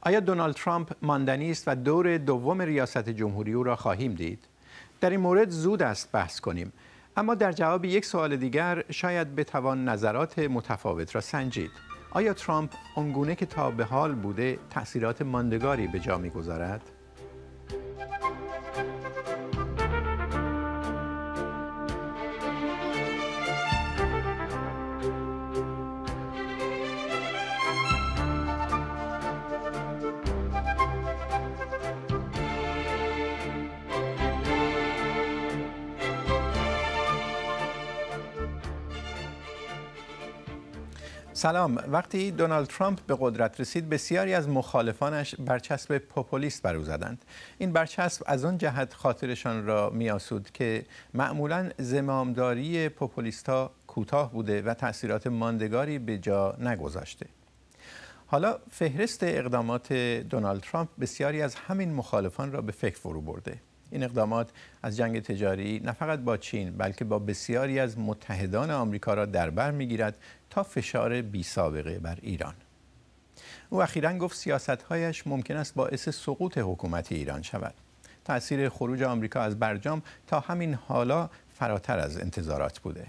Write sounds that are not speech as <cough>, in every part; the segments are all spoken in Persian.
آیا دونالد ترامپ ماندنی است و دور دوم ریاست جمهوری او را خواهیم دید در این مورد زود است بحث کنیم اما در جواب یک سوال دیگر شاید بتوان نظرات متفاوت را سنجید آیا ترامپ آنگونه که تا به حال بوده تاثیرات ماندگاری به جا میگذارد سلام وقتی دونالد ترامپ به قدرت رسید بسیاری از مخالفانش برچسب پوپولیست بر او زدند این برچسب از آن جهت خاطرشان را میاسود که معمولا زمامداری ها کوتاه بوده و تاثیرات ماندگاری به جا نگذاشته حالا فهرست اقدامات دونالد ترامپ بسیاری از همین مخالفان را به فکر فرو برده این اقدامات از جنگ تجاری نه فقط با چین بلکه با بسیاری از متحدان آمریکا را در بر میگیرد تا فشار بی سابقه بر ایران او اخیرا گفت سیاستهایش ممکن است باعث سقوط حکومت ایران شود تاثیر خروج آمریکا از برجام تا همین حالا فراتر از انتظارات بوده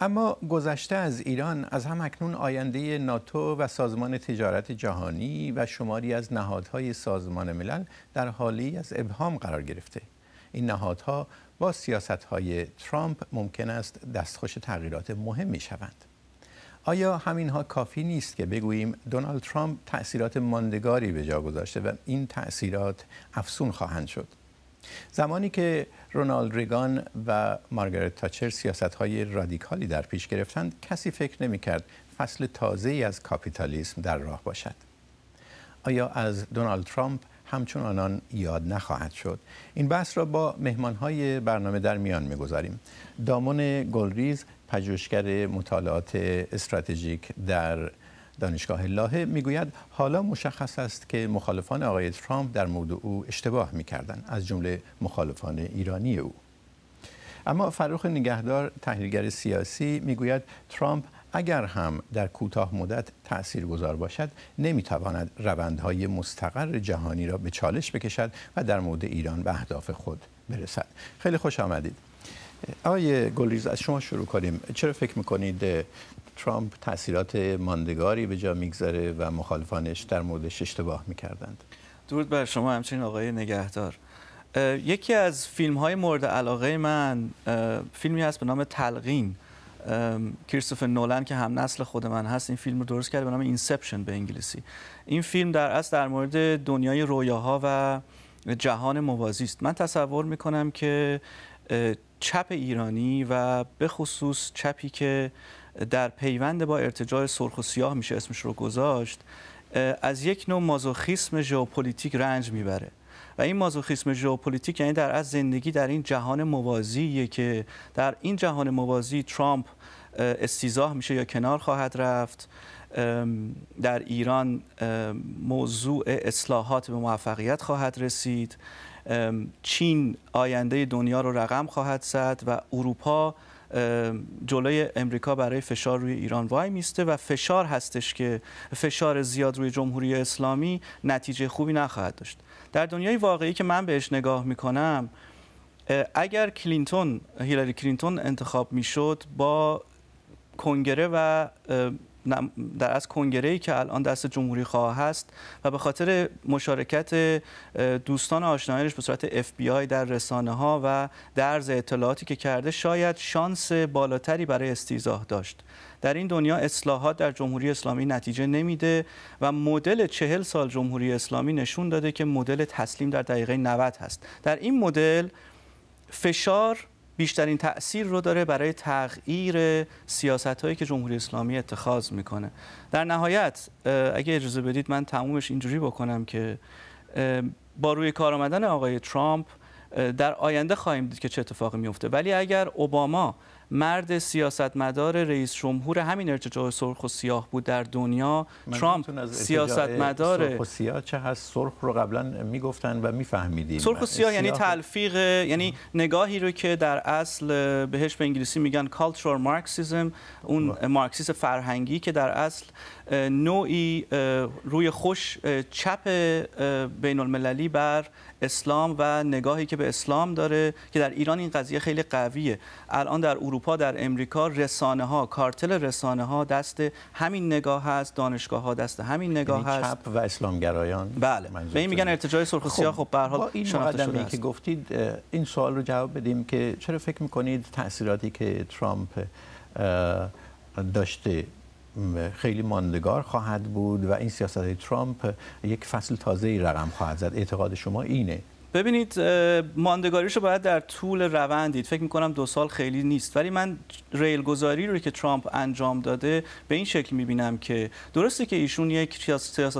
اما گذشته از ایران از هم اکنون آینده ناتو و سازمان تجارت جهانی و شماری از نهادهای سازمان ملل در حالی از ابهام قرار گرفته این نهادها با های ترامپ ممکن است دستخوش تغییرات می شوند آیا همینها کافی نیست که بگوییم دونالد ترامپ تأثیرات ماندگاری به جا گذاشته و این تأثیرات افسون خواهند شد زمانی که رونالد ریگان و مارگارت تاچر سیاست های رادیکالی در پیش گرفتند کسی فکر نمی کرد فصل تازه ای از کاپیتالیسم در راه باشد آیا از دونالد ترامپ همچون آنان یاد نخواهد شد این بحث را با های برنامه در میان میگذاریم دامون گلریز پژوهشگر مطالعات استراتژیک در دانشگاه لاهه میگوید حالا مشخص است که مخالفان آقای ترامپ در مورد او اشتباه میکردند از جمله مخالفان ایرانی او اما فروخ نگهدار تحلیلگر سیاسی میگوید ترامپ اگر هم در کوتاه مدت تأثیر گذار باشد نمیتواند روندهای مستقر جهانی را به چالش بکشد و در مورد ایران به اهداف خود برسد خیلی خوش آمدید آقای گلریز از شما شروع کنیم چرا فکر میکنید ترامپ تاثیرات ماندگاری به جا میگذاره و مخالفانش در موردش اشتباه میکردند درود بر شما همچنین آقای نگهدار یکی از فیلم های مورد علاقه من فیلمی هست به نام تلقین کریستوف نولن که هم نسل خود من هست این فیلم رو درست کرده به نام اینسپشن به انگلیسی این فیلم در اصل در مورد دنیای رویاها و جهان موازی است من تصور میکنم که چپ ایرانی و به خصوص چپی که در پیوند با ارتجاع سرخ و سیاه میشه اسمش رو گذاشت از یک نوع مازوخیسم ژئوپلیتیک رنج میبره و این مازوخیسم ژئوپلیتیک یعنی در از زندگی در این جهان موازیه که در این جهان موازی ترامپ استیزاه میشه یا کنار خواهد رفت در ایران موضوع اصلاحات به موفقیت خواهد رسید چین آینده دنیا رو رقم خواهد زد و اروپا جلوی امریکا برای فشار روی ایران وای میسته و فشار هستش که فشار زیاد روی جمهوری اسلامی نتیجه خوبی نخواهد داشت در دنیای واقعی که من بهش نگاه میکنم اگر کلینتون هیلاری کلینتون انتخاب میشد با کنگره و در از کنگره ای که الان دست جمهوری خواه هست و به خاطر مشارکت دوستان آشنایانش به صورت اف بی آی در رسانه ها و درز اطلاعاتی که کرده شاید شانس بالاتری برای استیزاه داشت در این دنیا اصلاحات در جمهوری اسلامی نتیجه نمیده و مدل چهل سال جمهوری اسلامی نشون داده که مدل تسلیم در دقیقه 90 هست در این مدل فشار بیشترین تاثیر رو داره برای تغییر سیاست هایی که جمهوری اسلامی اتخاذ میکنه در نهایت اگه اجازه بدید من تمومش اینجوری بکنم که با روی کار آمدن آقای ترامپ در آینده خواهیم دید که چه اتفاقی میفته ولی اگر اوباما مرد سیاستمدار رئیس جمهور همین ارتجاع سرخ و سیاه بود در دنیا ترامپ سیاستمدار سرخ و سیاه چه هست سرخ رو قبلا میگفتن و میفهمیدیم سرخ و سیاه, یعنی تلفیق یعنی نگاهی رو که در اصل بهش به انگلیسی میگن کالچورال مارکسیزم اون مارکسیسم فرهنگی که در اصل نوعی روی خوش چپ بین المللی بر اسلام و نگاهی که به اسلام داره که در ایران این قضیه خیلی قویه الان در اروپا در امریکا رسانه ها کارتل رسانه ها دست همین نگاه هست دانشگاه ها دست همین نگاه یعنی هست چپ و گرایان بله به این میگن ارتجاع سرخ و سیاه خب به حال که گفتید این سوال رو جواب بدیم که چرا فکر میکنید تاثیراتی که ترامپ داشته خیلی ماندگار خواهد بود و این سیاست ترامپ یک فصل تازه رقم خواهد زد اعتقاد شما اینه ببینید ماندگاریش رو باید در طول روند دید فکر میکنم دو سال خیلی نیست ولی من ریل گذاری رو که ترامپ انجام داده به این شکل میبینم که درسته که ایشون یک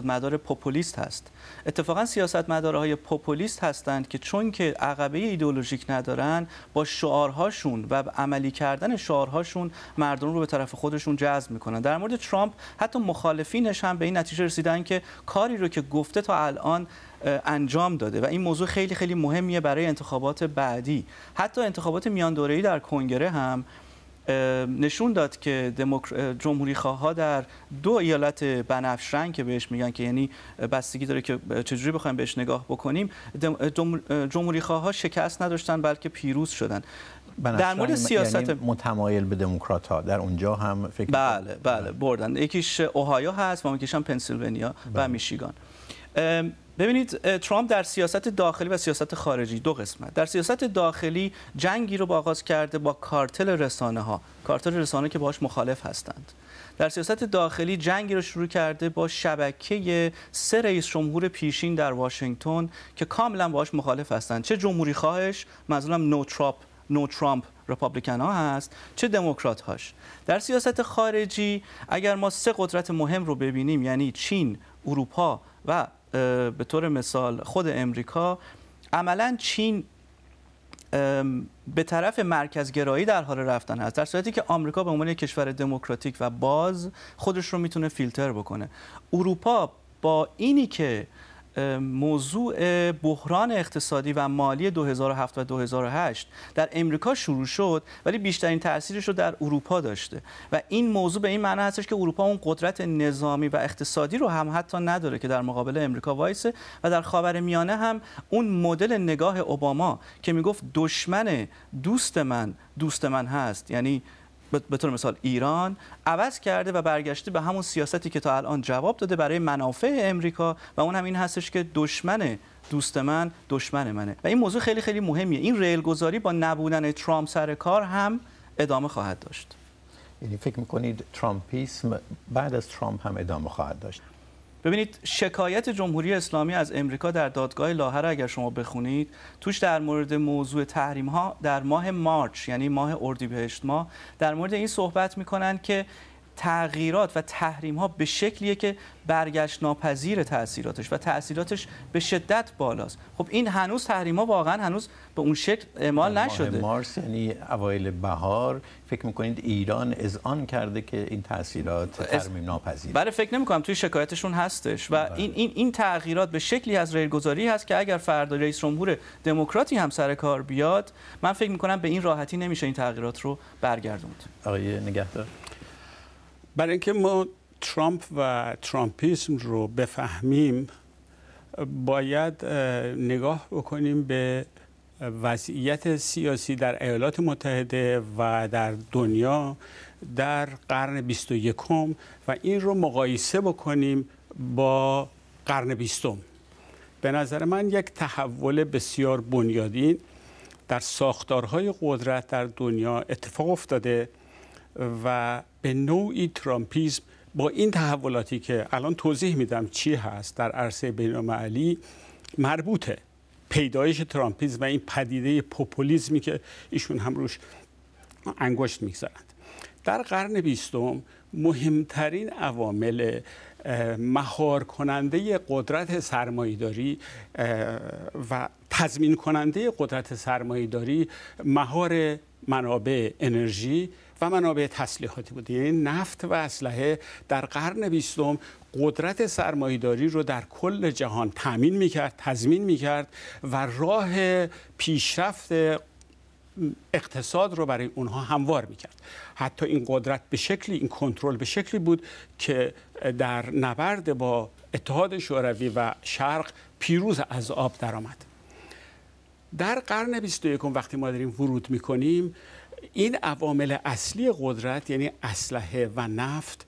مدار پوپولیست هست اتفاقا سیاستمدارهای پوپولیست هستند که چون که عقبه ایدئولوژیک ندارن با شعارهاشون و عملی کردن شعارهاشون مردم رو به طرف خودشون جذب میکنن در مورد ترامپ حتی مخالفینش هم به این نتیجه رسیدن که کاری رو که گفته تا الان انجام داده و این موضوع خیلی خیلی مهمیه برای انتخابات بعدی حتی انتخابات میان دوره‌ای در کنگره هم نشون داد که جمهوری خواه ها در دو ایالت رنگ که بهش میگن که یعنی بستگی داره که چجوری بخوایم بهش نگاه بکنیم جمهوری خواه ها شکست نداشتن بلکه پیروز شدن در مورد یعنی سیاست یعنی متمایل به دموکرات ها در اونجا هم فکر بله بله بردن یکیش اوهایو هست و یکیش هم پنسیلوانیا و بله. میشیگان ببینید ترامپ در سیاست داخلی و سیاست خارجی دو قسمت در سیاست داخلی جنگی رو با آغاز کرده با کارتل رسانه ها کارتل رسانه که باهاش مخالف هستند در سیاست داخلی جنگی رو شروع کرده با شبکه سه رئیس جمهور پیشین در واشنگتن که کاملا باهاش مخالف هستند چه جمهوری خواهش منظورم نو ترامپ نو ترامپ رپابلیکن ها هست چه دموکرات هاش در سیاست خارجی اگر ما سه قدرت مهم رو ببینیم یعنی چین اروپا و به طور مثال خود امریکا عملا چین به طرف مرکزگرایی در حال رفتن هست در صورتی که آمریکا به عنوان کشور دموکراتیک و باز خودش رو میتونه فیلتر بکنه اروپا با اینی که موضوع بحران اقتصادی و مالی 2007 و 2008 در امریکا شروع شد ولی بیشترین تاثیرش رو در اروپا داشته و این موضوع به این معنی هستش که اروپا اون قدرت نظامی و اقتصادی رو هم حتی نداره که در مقابل امریکا وایسه و در خاور میانه هم اون مدل نگاه اوباما که میگفت دشمن دوست من دوست من هست یعنی به طور مثال ایران عوض کرده و برگشته به همون سیاستی که تا الان جواب داده برای منافع امریکا و اون هم این هستش که دشمن دوست من دشمن منه و این موضوع خیلی خیلی مهمیه این ریل گذاری با نبودن ترامپ سر کار هم ادامه خواهد داشت یعنی فکر میکنید ترامپیسم بعد از ترامپ هم ادامه خواهد داشت ببینید شکایت جمهوری اسلامی از امریکا در دادگاه لاهره اگر شما بخونید توش در مورد موضوع تحریم ها در ماه مارچ یعنی ماه اردیبهشت ما در مورد این صحبت میکنن که تغییرات و تحریم ها به شکلیه که برگشت ناپذیر تاثیراتش و تاثیراتش به شدت بالاست خب این هنوز تحریم ها واقعا هنوز به اون شکل اعمال نشده مارس یعنی اوایل بهار فکر میکنید ایران آن کرده که این تاثیرات ترمیم ناپذیر برای بله، فکر نمیکنم توی شکایتشون هستش و بله. این این این تغییرات به شکلی از ریلگذاری هست که اگر فردا رئیس جمهور دموکراتی هم سر کار بیاد من فکر میکنم به این راحتی نمیشه این تغییرات رو برگردوند آقای نگهدار برای اینکه ما ترامپ و ترامپیسم رو بفهمیم باید نگاه بکنیم به وضعیت سیاسی در ایالات متحده و در دنیا در قرن 21 و این رو مقایسه بکنیم با قرن بیستم. به نظر من یک تحول بسیار بنیادین در ساختارهای قدرت در دنیا اتفاق افتاده و به نوعی ترامپیزم با این تحولاتی که الان توضیح میدم چی هست در عرصه بینالمللی مربوطه پیدایش ترامپیزم و این پدیده پوپولیزمی که ایشون هم روش انگشت میگذارند در قرن بیستم مهمترین عوامل مهار کننده قدرت سرمایهداری و تضمین کننده قدرت سرمایهداری مهار منابع انرژی و منابع تسلیحاتی بود یعنی نفت و اسلحه در قرن بیستم قدرت سرمایهداری رو در کل جهان تامین میکرد تضمین میکرد و راه پیشرفت اقتصاد رو برای اونها هموار میکرد حتی این قدرت به شکلی این کنترل به شکلی بود که در نبرد با اتحاد شوروی و شرق پیروز از آب درآمد در قرن 21 وقتی ما داریم ورود میکنیم این عوامل اصلی قدرت یعنی اسلحه و نفت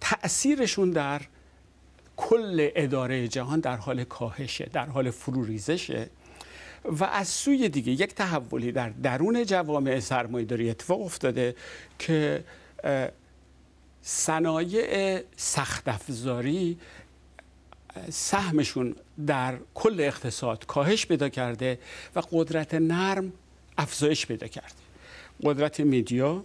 تأثیرشون در کل اداره جهان در حال کاهشه در حال فروریزشه و از سوی دیگه یک تحولی در درون جوامع داری اتفاق افتاده که صنایع سخت افزاری سهمشون در کل اقتصاد کاهش پیدا کرده و قدرت نرم افزایش پیدا کرده قدرت میدیا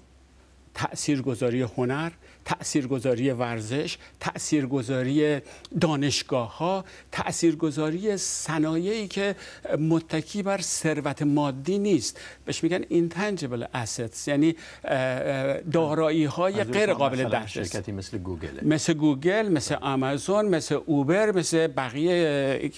تاثیرگذاری هنر تاثیرگذاری ورزش تاثیرگذاری دانشگاه ها تاثیرگذاری صنایعی که متکی بر ثروت مادی نیست بهش میگن اینتنجبل اسیتس یعنی دارایی های غیر قابل دسترس شرکتی مثل گوگل مثل گوگل مثل آمازون مثل اوبر مثل بقیه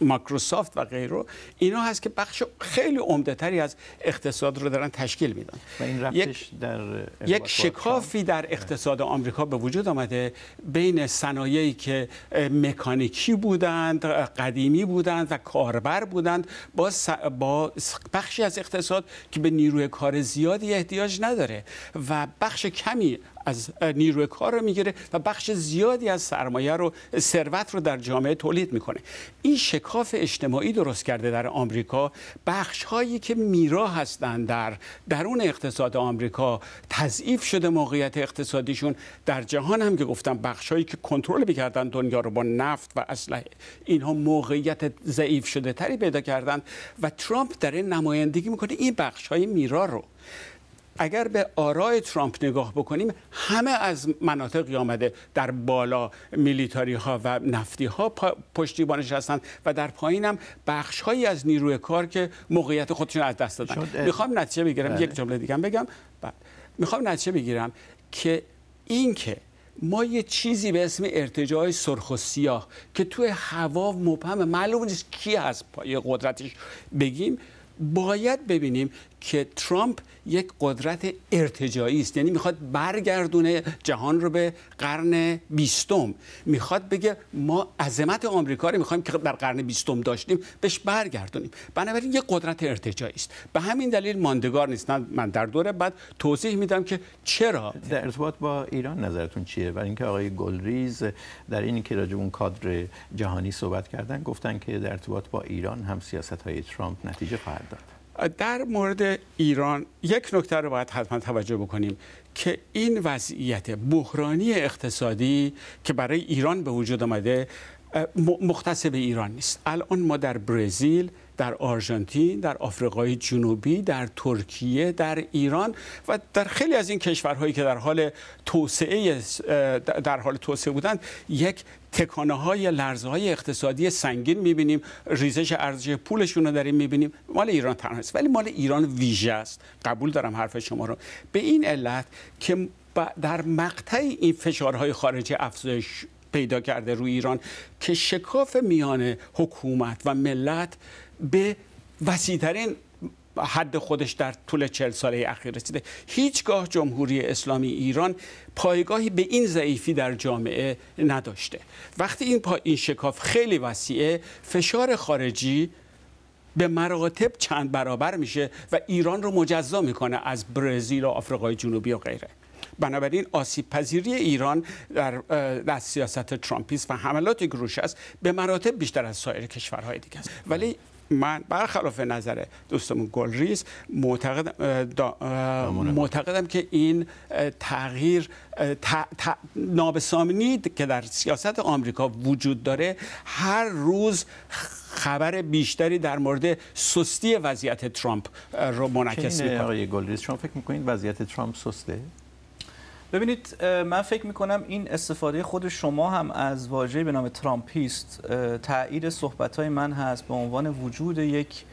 ماکروسافت و غیره اینا هست که بخش خیلی عمده تری از اقتصاد رو دارن تشکیل میدن و این یک, در یک شکافی در بله. اقتصاد آمریکا به وجود آمده بین صنایعی که مکانیکی بودند قدیمی بودند و کاربر بودند با, با بخشی از اقتصاد که به نیروی کار زیادی احتیاج نداره و بخش کمی از نیروی کار رو میگیره و بخش زیادی از سرمایه رو ثروت رو در جامعه تولید میکنه این شکاف اجتماعی درست کرده در آمریکا بخش هایی که میرا هستند در درون اقتصاد آمریکا تضعیف شده موقعیت اقتصادیشون در جهان هم که گفتم بخش هایی که کنترل میکردن دنیا رو با نفت و اسلحه اینها موقعیت ضعیف شده تری پیدا کردن و ترامپ این نمایندگی میکنه این بخش های میرا رو اگر به آرای ترامپ نگاه بکنیم همه از مناطقی آمده در بالا میلیتاری ها و نفتی ها پشتیبانش هستند و در پایین هم بخش هایی از نیروی کار که موقعیت خودشون از دست دادن میخوام نتیجه بگیرم بله. یک جمله دیگه بگم بعد بله. میخوام نتیجه بگیرم که اینکه ما یه چیزی به اسم ارتجاع سرخ و سیاه که توی هوا مبهم معلوم نیست کی از پای قدرتش بگیم باید ببینیم که ترامپ یک قدرت ارتجایی است یعنی میخواد برگردونه جهان رو به قرن بیستم میخواد بگه ما عظمت آمریکا رو میخوایم که در قرن بیستم داشتیم بهش برگردونیم بنابراین یک قدرت ارتجایی است به همین دلیل ماندگار نیست من در دوره بعد توضیح میدم که چرا در ارتباط با ایران نظرتون چیه برای اینکه آقای گلریز در این که راجع کادر جهانی صحبت کردن گفتن که در ارتباط با ایران هم سیاست های ترامپ نتیجه خواهد داد در مورد ایران یک نکته رو باید حتما توجه بکنیم که این وضعیت بحرانی اقتصادی که برای ایران به وجود آمده مختص به ایران نیست الان ما در برزیل در آرژانتین در آفریقای جنوبی در ترکیه در ایران و در خیلی از این کشورهایی که در حال توسعه در حال توسعه بودند یک تکانه های لرزه های اقتصادی سنگین میبینیم ریزش ارزش پولشون رو داریم میبینیم مال ایران تنها است ولی مال ایران ویژه است قبول دارم حرف شما رو به این علت که در مقطع این فشارهای خارجی افزایش پیدا کرده روی ایران که شکاف میان حکومت و ملت به وسیعترین حد خودش در طول چهل ساله اخیر رسیده هیچگاه جمهوری اسلامی ایران پایگاهی به این ضعیفی در جامعه نداشته وقتی این, شکاف خیلی وسیعه فشار خارجی به مراتب چند برابر میشه و ایران رو مجزا میکنه از برزیل و آفریقای جنوبی و غیره بنابراین آسیب پذیری ایران در, در سیاست ترامپیس و حملات گروش است به مراتب بیشتر از سایر کشورهای دیگه است ولی من برخلاف نظر دوستمون گلریز معتقد معتقدم که این تغییر نابسامنی که در سیاست آمریکا وجود داره هر روز خبر بیشتری در مورد سستی وضعیت ترامپ رو منعکس می‌کنه آقای گلریز شما فکر می‌کنید وضعیت ترامپ سسته ببینید من فکر میکنم این استفاده خود شما هم از واژه به نام ترامپیست تایید صحبت من هست به عنوان وجود یک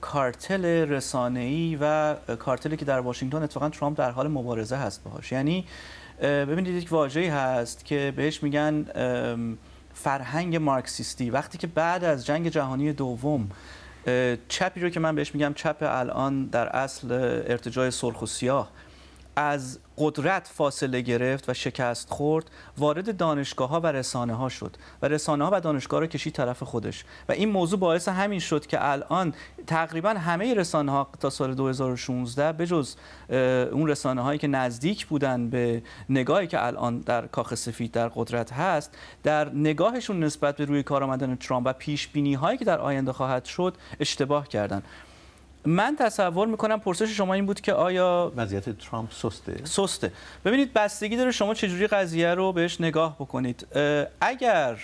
کارتل رسانه‌ای و کارتلی که در واشنگتن اتفاقا ترامپ در حال مبارزه هست باهاش یعنی ببینید یک واژه‌ای هست که بهش میگن فرهنگ مارکسیستی وقتی که بعد از جنگ جهانی دوم چپی رو که من بهش میگم چپ الان در اصل ارتجای سرخ و سیاه از قدرت فاصله گرفت و شکست خورد وارد دانشگاه ها و رسانه ها شد و رسانه ها و دانشگاه را کشید طرف خودش و این موضوع باعث همین شد که الان تقریبا همه رسانه ها تا سال 2016 بجز اون رسانه هایی که نزدیک بودن به نگاهی که الان در کاخ سفید در قدرت هست در نگاهشون نسبت به روی کار آمدن ترامپ و پیش بینی هایی که در آینده خواهد شد اشتباه کردند من تصور میکنم پرسش شما این بود که آیا وضعیت ترامپ سسته سسته ببینید بستگی داره شما چجوری قضیه رو بهش نگاه بکنید اگر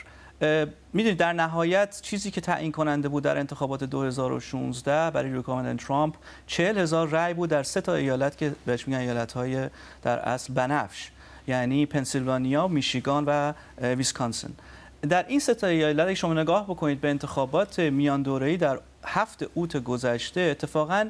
میدونید در نهایت چیزی که تعیین کننده بود در انتخابات 2016 برای ریکامندن ترامپ 40 هزار رأی بود در سه تا ایالت که بهش میگن ایالت های در اصل بنفش یعنی پنسیلوانیا، میشیگان و ویسکانسن در این سه ایالت شما نگاه بکنید به انتخابات میان ای در هفت اوت گذشته اتفاقا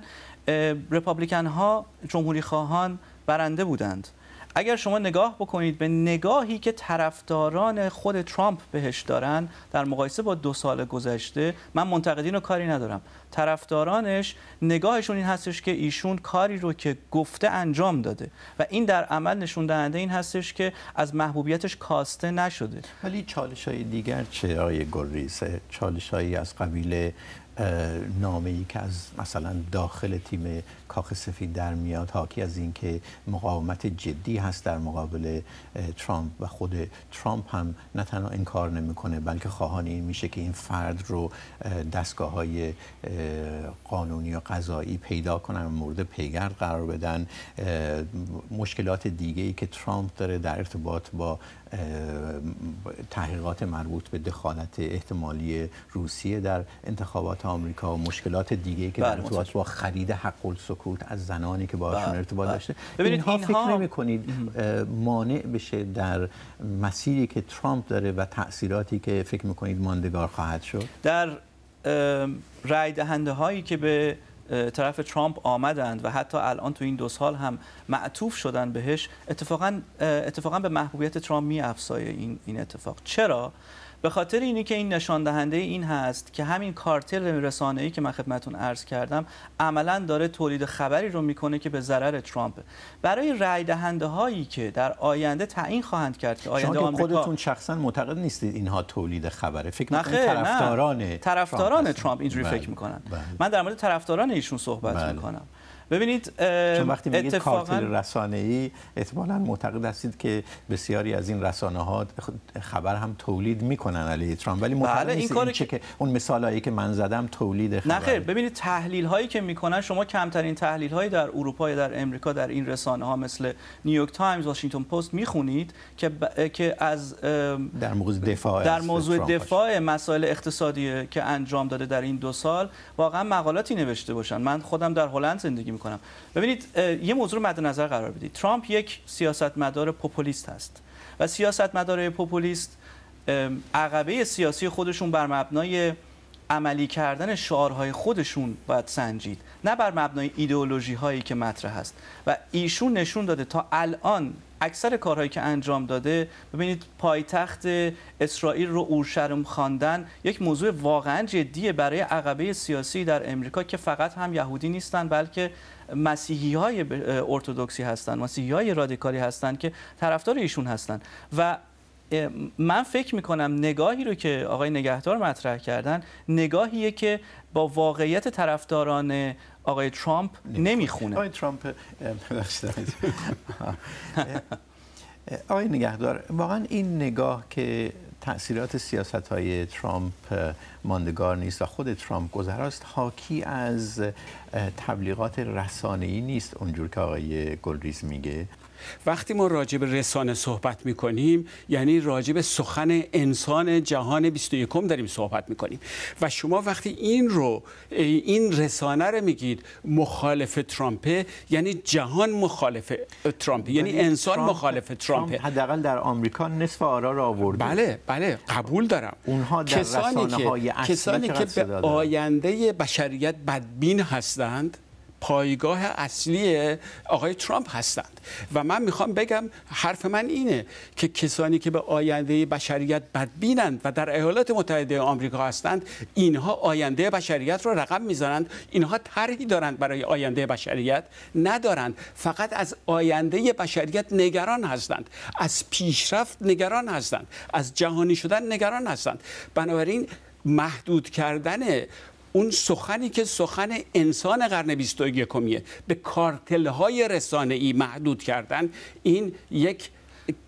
رپابلیکن ها جمهوری خواهان برنده بودند اگر شما نگاه بکنید به نگاهی که طرفداران خود ترامپ بهش دارن در مقایسه با دو سال گذشته من منتقدین رو کاری ندارم طرفدارانش نگاهشون این هستش که ایشون کاری رو که گفته انجام داده و این در عمل نشون دهنده این هستش که از محبوبیتش کاسته نشده ولی چالش های دیگر چه آقای گلریز چالش هایی از قبیل نامه ای که از مثلا داخل تیم کاخ سفید در میاد حاکی از اینکه مقاومت جدی هست در مقابل ترامپ و خود ترامپ هم نه تنها انکار نمیکنه بلکه خواهان این میشه که این فرد رو دستگاه های قانونی و قضایی پیدا کنن مورد پیگرد قرار بدن مشکلات دیگه ای که ترامپ داره در ارتباط با تحقیقات مربوط به دخالت احتمالی روسیه در انتخابات آمریکا و مشکلات دیگه ای که در بله، ارتباط با خرید حق سکوت از زنانی که باهاشون بله، ارتباط بله. داشته ببینید اینها, فکر نمی مانع بشه در مسیری که ترامپ داره و تاثیراتی که فکر میکنید ماندگار خواهد شد در رای دهنده هایی که به طرف ترامپ آمدند و حتی الان تو این دو سال هم معطوف شدن بهش اتفاقا اتفاقا به محبوبیت ترامپ می این این اتفاق چرا به خاطر اینی که این نشان دهنده این هست که همین کارتل رسانه‌ای که من خدمتتون عرض کردم عملا داره تولید خبری رو میکنه که به ضرر ترامپ برای رای دهنده هایی که در آینده تعیین خواهند کرد که آینده شما آمریکا خودتون شخصا معتقد نیستید اینها تولید خبره فکر میکنید طرفداران طرفداران ترامپ, اینجوری بله، فکر میکنن بله. من در مورد طرفداران ایشون صحبت بله. میکنم ببینید چون وقتی میگید کارتل رسانه ای احتمالا معتقد هستید که بسیاری از این رسانه ها خبر هم تولید میکنن علیه ترامپ ولی معتقد بله، این, کار این که... که اون هایی که من زدم تولید خبر نخیر ببینید تحلیل هایی که میکنن شما کمترین تحلیل هایی در اروپا یا در امریکا در این رسانه ها مثل نیویورک تایمز واشنگتن پست میخونید که ب... که از در موضوع دفاع در موضوع دفاع مسائل اقتصادی که انجام داده در این دو سال واقعا مقالاتی نوشته باشن من خودم در هلند زندگی میکنم ببینید یه موضوع رو مد نظر قرار بدید ترامپ یک سیاستمدار پوپولیست هست و سیاستمدار پوپولیست عقبه سیاسی خودشون بر مبنای عملی کردن شعارهای خودشون باید سنجید نه بر مبنای ایدئولوژی هایی که مطرح هست و ایشون نشون داده تا الان اکثر کارهایی که انجام داده ببینید پایتخت اسرائیل رو اورشلیم خواندن یک موضوع واقعا جدیه برای عقبه سیاسی در امریکا که فقط هم یهودی نیستن بلکه مسیحی های ارتودکسی هستن مسیحی های رادیکالی هستن که طرفدار ایشون هستن و من فکر میکنم نگاهی رو که آقای نگهدار مطرح کردن نگاهیه که با واقعیت طرفداران آقای ترامپ نمیخونه آقای ترامپ آقای نگهدار واقعا این نگاه که تأثیرات سیاست های ترامپ ماندگار نیست و خود ترامپ گذراست حاکی از تبلیغات رسانه‌ای نیست اونجور که آقای گلریز میگه وقتی ما راجع به رسانه صحبت می کنیم یعنی راجع به سخن انسان جهان 21 داریم صحبت می کنیم و شما وقتی این رو این رسانه رو میگید مخالف ترامپه یعنی جهان مخالف ترامپ یعنی انسان ترامپ، مخالف ترامپه حداقل در آمریکا نصف آرا را آورده بله بله قبول دارم اونها در کسانی که که به آینده بشریت بدبین هستند پایگاه اصلی آقای ترامپ هستند و من میخوام بگم حرف من اینه که کسانی که به آینده بشریت بدبینند و در ایالات متحده آمریکا هستند اینها آینده بشریت رو رقم میزنند اینها طرحی دارند برای آینده بشریت ندارند فقط از آینده بشریت نگران هستند از پیشرفت نگران هستند از جهانی شدن نگران هستند بنابراین محدود کردن اون سخنی که سخن انسان قرن 21 کمیه به کارتل‌های های رسانه ای محدود کردن این یک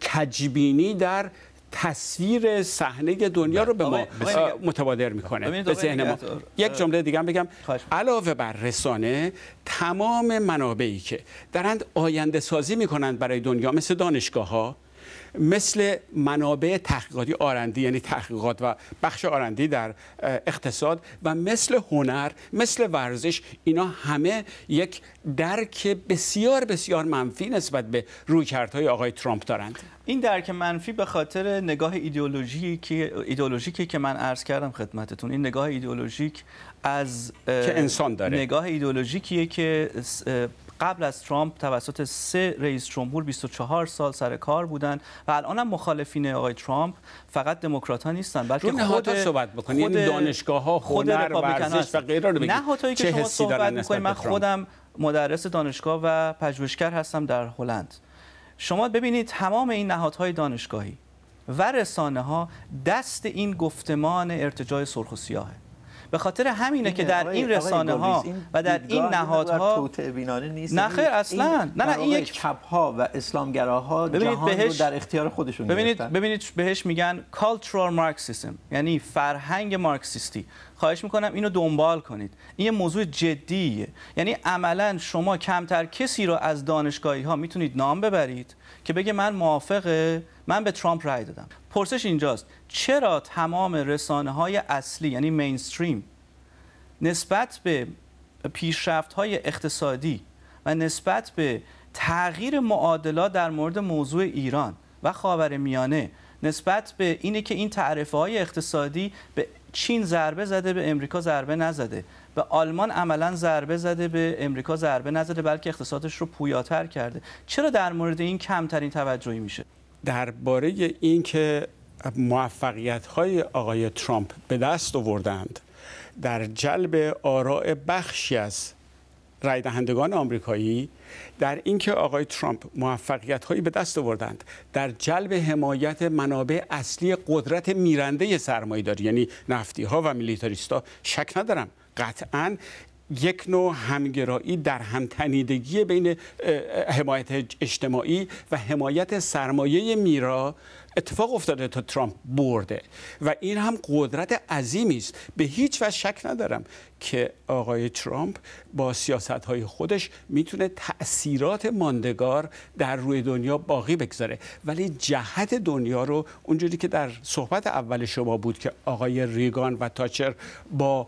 کجبینی در تصویر صحنه دنیا رو به ما متبادر میکنه به ذهن ما یک جمله دیگه بگم علاوه بر رسانه تمام منابعی که دارند آینده سازی میکنند برای دنیا مثل دانشگاه ها مثل منابع تحقیقاتی آرندی یعنی تحقیقات و بخش آرندی در اقتصاد و مثل هنر مثل ورزش اینا همه یک درک بسیار بسیار منفی نسبت به روی رویکردهای آقای ترامپ دارند این درک منفی به خاطر نگاه ایدئولوژیکی ایدئولوژیکی که من عرض کردم خدمتتون این نگاه ایدئولوژیک از که انسان داره نگاه ایدئولوژیکیه که قبل از ترامپ توسط سه رئیس جمهور 24 سال سر کار بودن و الان هم مخالفین آقای ترامپ فقط دموکرات ها نیستن بلکه خود صحبت یعنی خود دانشگاه ها هنر ورزش و غیره که شما صحبت میکنید من خودم مدرس دانشگاه و پژوهشگر هستم در هلند شما ببینید تمام این نهادهای دانشگاهی و رسانه ها دست این گفتمان ارتجای سرخ و سیاهه به خاطر همینه که در این رسانه ها و در این نهادها ها، نیست نه خیر اصلا نه نه این یک چپ ها و گراها جهان بهش... رو در اختیار خودشون ببینید ببینید بهش میگن cultural marxism یعنی فرهنگ مارکسیستی خواهش میکنم اینو دنبال کنید این یه موضوع جدیه یعنی عملا شما کمتر کسی رو از دانشگاهی ها میتونید نام ببرید که بگه من موافقه من به ترامپ رای دادم پرسش اینجاست چرا تمام رسانه های اصلی یعنی مینستریم نسبت به پیشرفت های اقتصادی و نسبت به تغییر معادلات در مورد موضوع ایران و خاور میانه نسبت به اینه که این تعرفه های اقتصادی به چین ضربه زده به امریکا ضربه نزده و آلمان عملا ضربه زده به امریکا ضربه نزده بلکه اقتصادش رو پویاتر کرده چرا در مورد این کمترین توجهی میشه درباره اینکه موفقیت های آقای ترامپ به دست آوردند در جلب آراء بخشی از رای دهندگان آمریکایی در اینکه آقای ترامپ موفقیت هایی به دست آوردند در جلب حمایت منابع اصلی قدرت میرنده سرمایه‌داری یعنی نفتی ها و ها، شک ندارم قطعا یک نوع همگرایی در همتنیدگی بین حمایت اجتماعی و حمایت سرمایه میرا اتفاق افتاده تا ترامپ برده و این هم قدرت عظیمی است به هیچ وجه شک ندارم که آقای ترامپ با سیاست های خودش میتونه تاثیرات ماندگار در روی دنیا باقی بگذاره ولی جهت دنیا رو اونجوری که در صحبت اول شما بود که آقای ریگان و تاچر با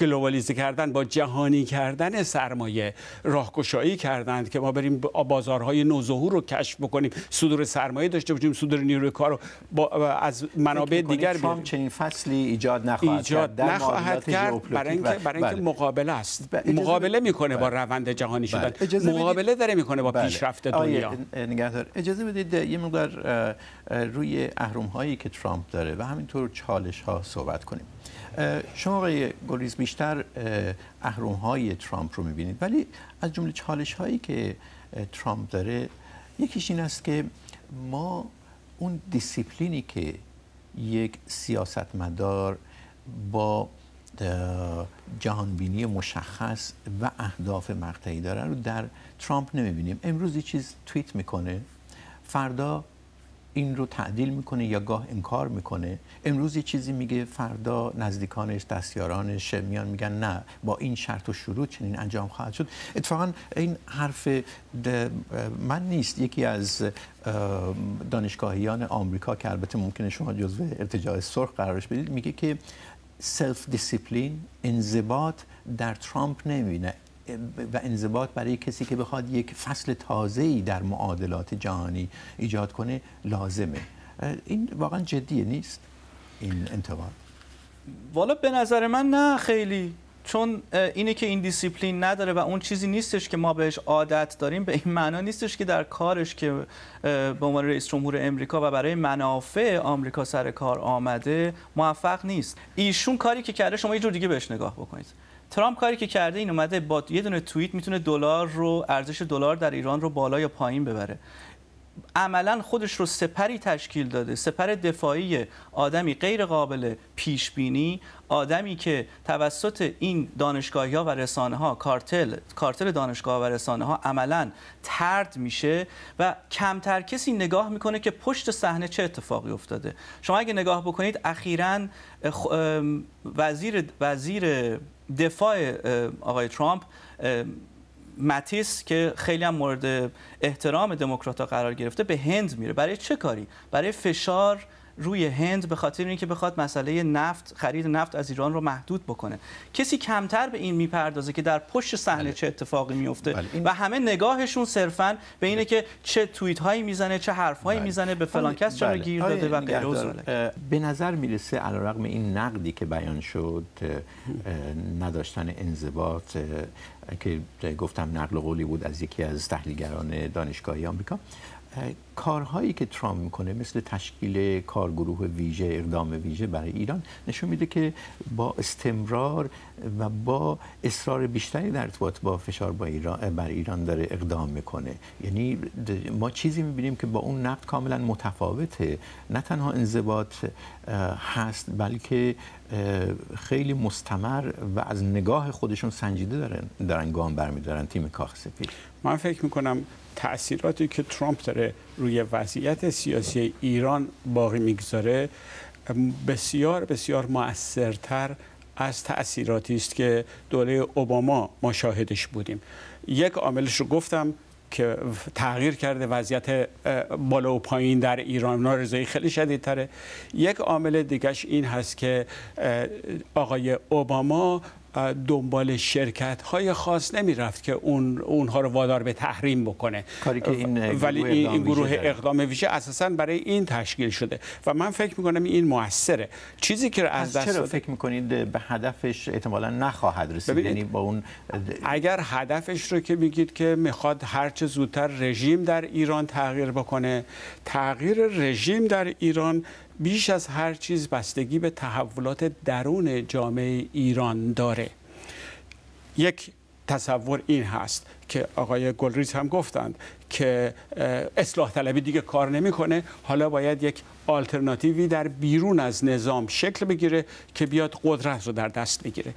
گلوبالیزه کردن با جهانی کردن سرمایه راهگشایی کردند که ما بریم بازارهای نوظهور رو کشف بکنیم صدور سرمایه داشته باشیم صدور نیروی کار رو با از منابع دیگر بیاریم چنین فصلی ایجاد نخواهد ایجاد کرد, نخواهد کرد برای اینکه برای اینکه بله. مقابله است بله، مقابله میکنه با بله. روند جهانی شدن مقابله داره میکنه با پیشرفت دنیا اجازه بدید یه مقدار روی اهرم هایی که ترامپ داره و همینطور چالش ها صحبت کنیم شما آقای گلریز بیشتر اهرم های ترامپ رو میبینید ولی از جمله چالش هایی که ترامپ داره یکیش این است که ما اون دیسیپلینی که یک سیاستمدار با جهانبینی مشخص و اهداف مقطعی داره رو در ترامپ نمیبینیم امروز یه چیز توییت میکنه فردا این رو تعدیل میکنه یا گاه انکار میکنه امروز یه چیزی میگه فردا نزدیکانش دستیارانش میان میگن نه با این شرط و شروط چنین انجام خواهد شد اتفاقا این حرف من نیست یکی از دانشگاهیان آمریکا که البته ممکنه شما جزو ارتجاع سرخ قرارش بدید میگه که سلف دیسپلین انضباط در ترامپ نمیبینه و انضباط برای کسی که بخواد یک فصل تازه‌ای در معادلات جهانی ایجاد کنه لازمه این واقعا جدیه نیست این انتقاد والا به نظر من نه خیلی چون اینه که این دیسیپلین نداره و اون چیزی نیستش که ما بهش عادت داریم به این معنا نیستش که در کارش که به عنوان رئیس جمهور امریکا و برای منافع آمریکا سر کار آمده موفق نیست ایشون کاری که کرده شما یه جور دیگه بهش نگاه بکنید ترامپ کاری که کرده این اومده با یه دونه توییت میتونه دلار رو ارزش دلار در ایران رو بالا یا پایین ببره عملا خودش رو سپری تشکیل داده سپر دفاعی آدمی غیر قابل پیش بینی آدمی که توسط این دانشگاهی ها و رسانه ها کارتل کارتل دانشگاه و رسانه ها عملا ترد میشه و کمتر کسی نگاه میکنه که پشت صحنه چه اتفاقی افتاده شما اگه نگاه بکنید اخیرا وزیر وزیر دفاع آقای ترامپ متیس که خیلی هم مورد احترام دموکراتها قرار گرفته به هند میره برای چه کاری برای فشار روی هند به خاطر اینکه بخواد مسئله نفت خرید نفت از ایران رو محدود بکنه کسی کمتر به این میپردازه که در پشت صحنه بله. چه اتفاقی بله. میفته و همه نگاهشون صرفا به اینه که چه توییت هایی میزنه چه حرف هایی بله. میزنه به فلان کس چرا گیر داده و غیره به نظر میرسه علیرغم این نقدی که بیان شد نداشتن انضباط که گفتم نقل قولی بود از یکی از تحلیلگران دانشگاهی آمریکا کارهایی که ترامپ میکنه مثل تشکیل کارگروه ویژه اقدام ویژه برای ایران نشون میده که با استمرار و با اصرار بیشتری در ارتباط با فشار با ایران بر ایران داره اقدام میکنه یعنی ما چیزی میبینیم که با اون نقد کاملا متفاوته نه تنها انضباط هست بلکه خیلی مستمر و از نگاه خودشون سنجیده دارن دارن گام برمیدارن تیم کاخ سفید من فکر میکنم تأثیراتی که ترامپ داره روی وضعیت سیاسی ایران باقی میگذاره بسیار بسیار موثرتر از تأثیراتی است که دوره اوباما ما شاهدش بودیم یک عاملش رو گفتم که تغییر کرده وضعیت بالا و پایین در ایران نارضایی خیلی تره یک عامل دیگش این هست که آقای اوباما دنبال شرکت های خاص نمی رفت که اون اونها رو وادار به تحریم بکنه که این ولی این, گروه اقدام ویژه اساسا برای این تشکیل شده و من فکر میکنم این موثره چیزی که از دست چرا فکر میکنید به هدفش احتمالا نخواهد رسید یعنی با اون اگر هدفش رو که میگید که میخواد هر چه زودتر رژیم در ایران تغییر بکنه تغییر رژیم در ایران بیش از هر چیز بستگی به تحولات درون جامعه ایران داره یک تصور این هست که آقای گلریز هم گفتند که اصلاح طلبی دیگه کار نمیکنه حالا باید یک آلترناتیوی در بیرون از نظام شکل بگیره که بیاد قدرت رو در دست بگیره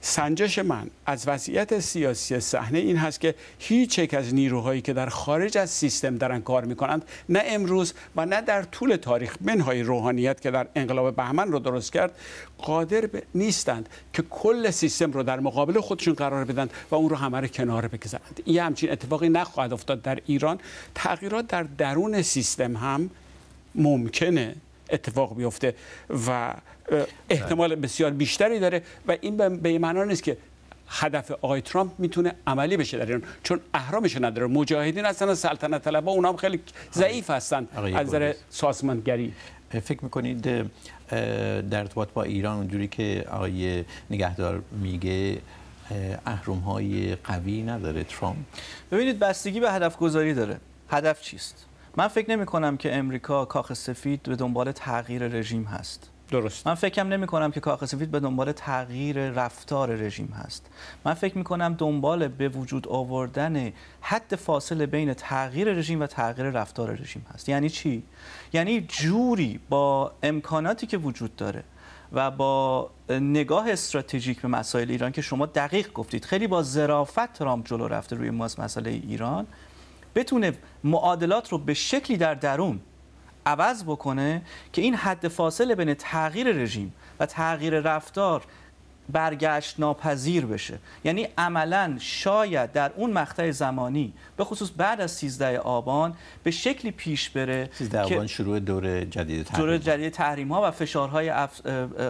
سنجش من از وضعیت سیاسی صحنه این هست که هیچ یک از نیروهایی که در خارج از سیستم دارن کار میکنند نه امروز و نه در طول تاریخ منهای روحانیت که در انقلاب بهمن رو درست کرد قادر نیستند که کل سیستم رو در مقابل خودشون قرار بدن و اون رو همه رو کنار بگذارند این همچین اتفاقی نخواهد افتاد در ایران تغییرات در درون سیستم هم ممکنه اتفاق بیفته و احتمال بسیار بیشتری داره و این به این معنا نیست که هدف آقای ترامپ میتونه عملی بشه در ایران چون اهرامش نداره مجاهدین هستن سلطنت اونا هم خیلی ضعیف هستن از نظر سازمانگری فکر میکنید در ارتباط با ایران اونجوری که آقای نگهدار میگه اهرم های قوی نداره ترامپ ببینید بستگی به هدف گذاری داره هدف چیست من فکر نمی کنم که امریکا کاخ سفید به دنبال تغییر رژیم هست درست من فکرم نمی کنم که کاخ سفید به دنبال تغییر رفتار رژیم هست من فکر می کنم دنبال به وجود آوردن حد فاصله بین تغییر رژیم و تغییر رفتار رژیم هست یعنی چی یعنی جوری با امکاناتی که وجود داره و با نگاه استراتژیک به مسائل ایران که شما دقیق گفتید خیلی با ظرافت ترامپ جلو رفته روی مسئله ایران بتونه معادلات رو به شکلی در درون عوض بکنه که این حد فاصله بین تغییر رژیم و تغییر رفتار برگشت ناپذیر بشه یعنی عملا شاید در اون مقطع زمانی به خصوص بعد از 13 آبان به شکلی پیش بره 13 آبان شروع دوره جدید تحریم دور جدید تحریم ها و فشارهای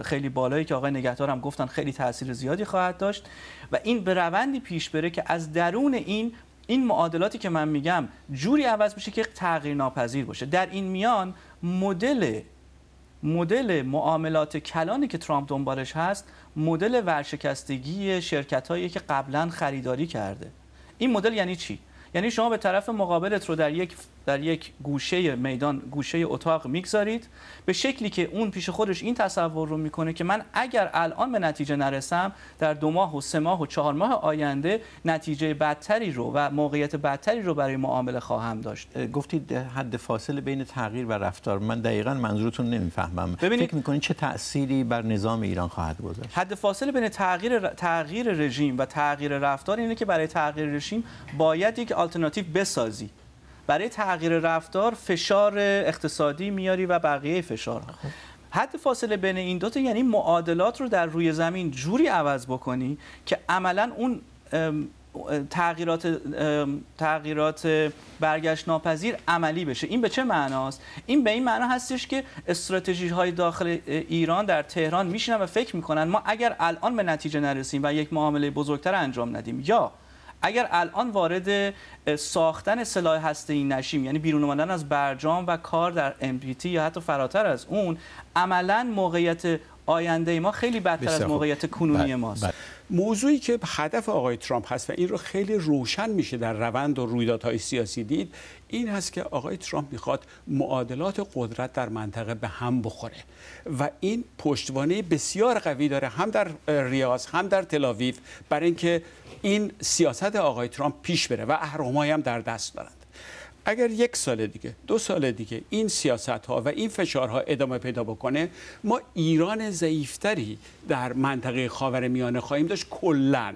خیلی بالایی که آقای نگهدار هم گفتن خیلی تاثیر زیادی خواهد داشت و این به روندی پیش بره که از درون این این معادلاتی که من میگم جوری عوض میشه که تغییر ناپذیر باشه در این میان مدل مدل معاملات کلانی که ترامپ دنبالش هست مدل ورشکستگی شرکت هایی که قبلا خریداری کرده این مدل یعنی چی یعنی شما به طرف مقابلت رو در یک در یک گوشه میدان گوشه اتاق میگذارید به شکلی که اون پیش خودش این تصور رو میکنه که من اگر الان به نتیجه نرسم در دو ماه و سه ماه و چهار ماه آینده نتیجه بدتری رو و موقعیت بدتری رو برای معامله خواهم داشت گفتید حد فاصله بین تغییر و رفتار من دقیقا منظورتون نمیفهمم ببینید فکر میکنید چه تأثیری بر نظام ایران خواهد گذاشت حد فاصله بین تغییر تغییر رژیم و تغییر رفتار اینه که برای تغییر رژیم باید یک آلترناتیو بسازی برای تغییر رفتار فشار اقتصادی میاری و بقیه فشار خب. حد فاصله بین این دوتا یعنی معادلات رو در روی زمین جوری عوض بکنی که عملا اون تغییرات تغییرات برگشت ناپذیر عملی بشه این به چه معناست این به این معنا هستش که استراتژی های داخل ایران در تهران میشینن و فکر میکنن ما اگر الان به نتیجه نرسیم و یک معامله بزرگتر انجام ندیم یا اگر الان وارد ساختن سلاح هستی نشیم یعنی بیرون اومدن از برجام و کار در MPT یا حتی فراتر از اون عملا موقعیت آینده ما خیلی بدتر از موقعیت کنونی بله، ماست بله. موضوعی که هدف آقای ترامپ هست و این رو خیلی روشن میشه در روند و رویدادهای سیاسی دید این هست که آقای ترامپ میخواد معادلات قدرت در منطقه به هم بخوره و این پشتوانه بسیار قوی داره هم در ریاض هم در تلاویف برای اینکه این سیاست آقای ترامپ پیش بره و اهرمایی هم در دست دارن اگر یک سال دیگه دو سال دیگه این سیاست ها و این فشارها ادامه پیدا بکنه ما ایران ضعیفتری در منطقه خاورمیانه خواهیم داشت کلا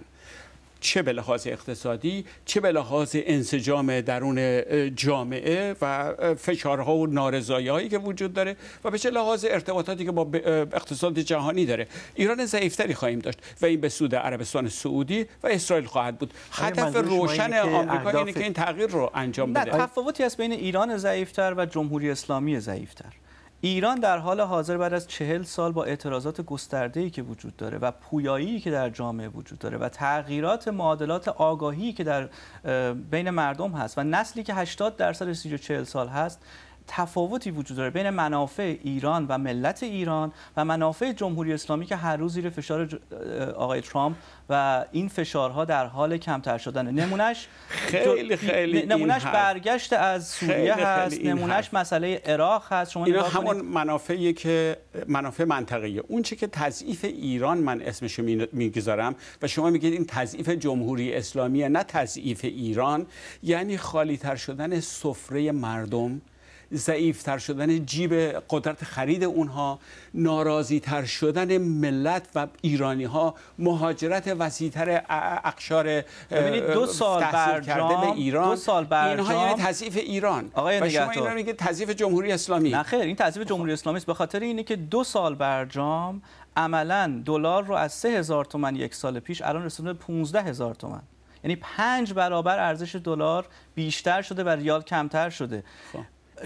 چه به لحاظ اقتصادی چه به لحاظ انسجام درون جامعه و فشارها و نارضایی که وجود داره و به چه لحاظ ارتباطاتی که با اقتصاد جهانی داره ایران ضعیفتری خواهیم داشت و این به سود عربستان سعودی و اسرائیل خواهد بود هدف روشن آمریکا اینه که این تغییر رو انجام بده تفاوتی هست بین ایران ضعیفتر و جمهوری اسلامی ضعیفتر ایران در حال حاضر بعد از چهل سال با اعتراضات گسترده‌ای که وجود داره و پویایی که در جامعه وجود داره و تغییرات معادلات آگاهی که در بین مردم هست و نسلی که 80 درصد 30 40 سال هست تفاوتی وجود داره بین منافع ایران و ملت ایران و منافع جمهوری اسلامی که هر روز زیر فشار آقای ترامپ و این فشارها در حال کمتر شدن نمونش خیلی خیلی نمونش برگشت از سوریه هست نمونش مسئله عراق هست شما اینا همون منافعی که منافع منطقیه اون چه که تضعیف ایران من اسمش میگذارم و شما میگید این تضعیف جمهوری اسلامی نه تضعیف ایران یعنی خالی شدن سفره مردم تر شدن جیب قدرت خرید اونها تر شدن ملت و ایرانی ها مهاجرت وسیعتر اقشار دو سال به ایران دو سال برجام اینها یعنی تضعیف ایران آقای شما اینا میگه تضعیف جمهوری اسلامی نه خیر این تضعیف خب. جمهوری اسلامی است به خاطر اینه که دو سال برجام عملا دلار رو از 3000 تومان یک سال پیش الان رسونده 15000 تومان یعنی پنج برابر ارزش دلار بیشتر شده و ریال کمتر شده خب.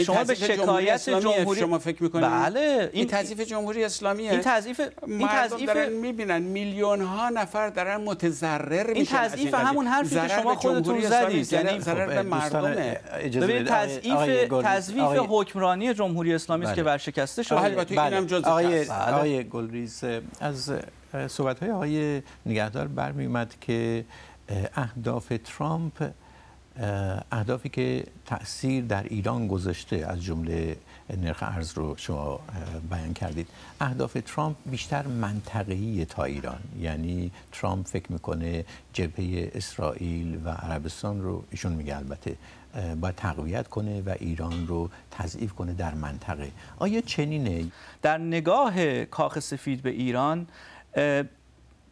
شما به شکایت جمهوری, شما فکر میکنید بله این تضعیف جمهوری اسلامی این تضعیف این تضعیف میبینن میلیون ها نفر دارن متضرر میشن این تضعیف همون حرفی که شما خودتون زدید یعنی خب، ضرر به مردمه ببینید تضعیف تضعیف حکمرانی جمهوری اسلامی است که ورشکسته بله. شده البته اینم بله. جزء آقای گلریز از صحبت های آقای نگهدار برمی اومد که اهداف ترامپ اهدافی که تاثیر در ایران گذاشته از جمله نرخ ارز رو شما بیان کردید اهداف ترامپ بیشتر منطقه‌ای تا ایران یعنی ترامپ فکر میکنه جبهه اسرائیل و عربستان رو ایشون میگه البته باید تقویت کنه و ایران رو تضعیف کنه در منطقه آیا چنینه در نگاه کاخ سفید به ایران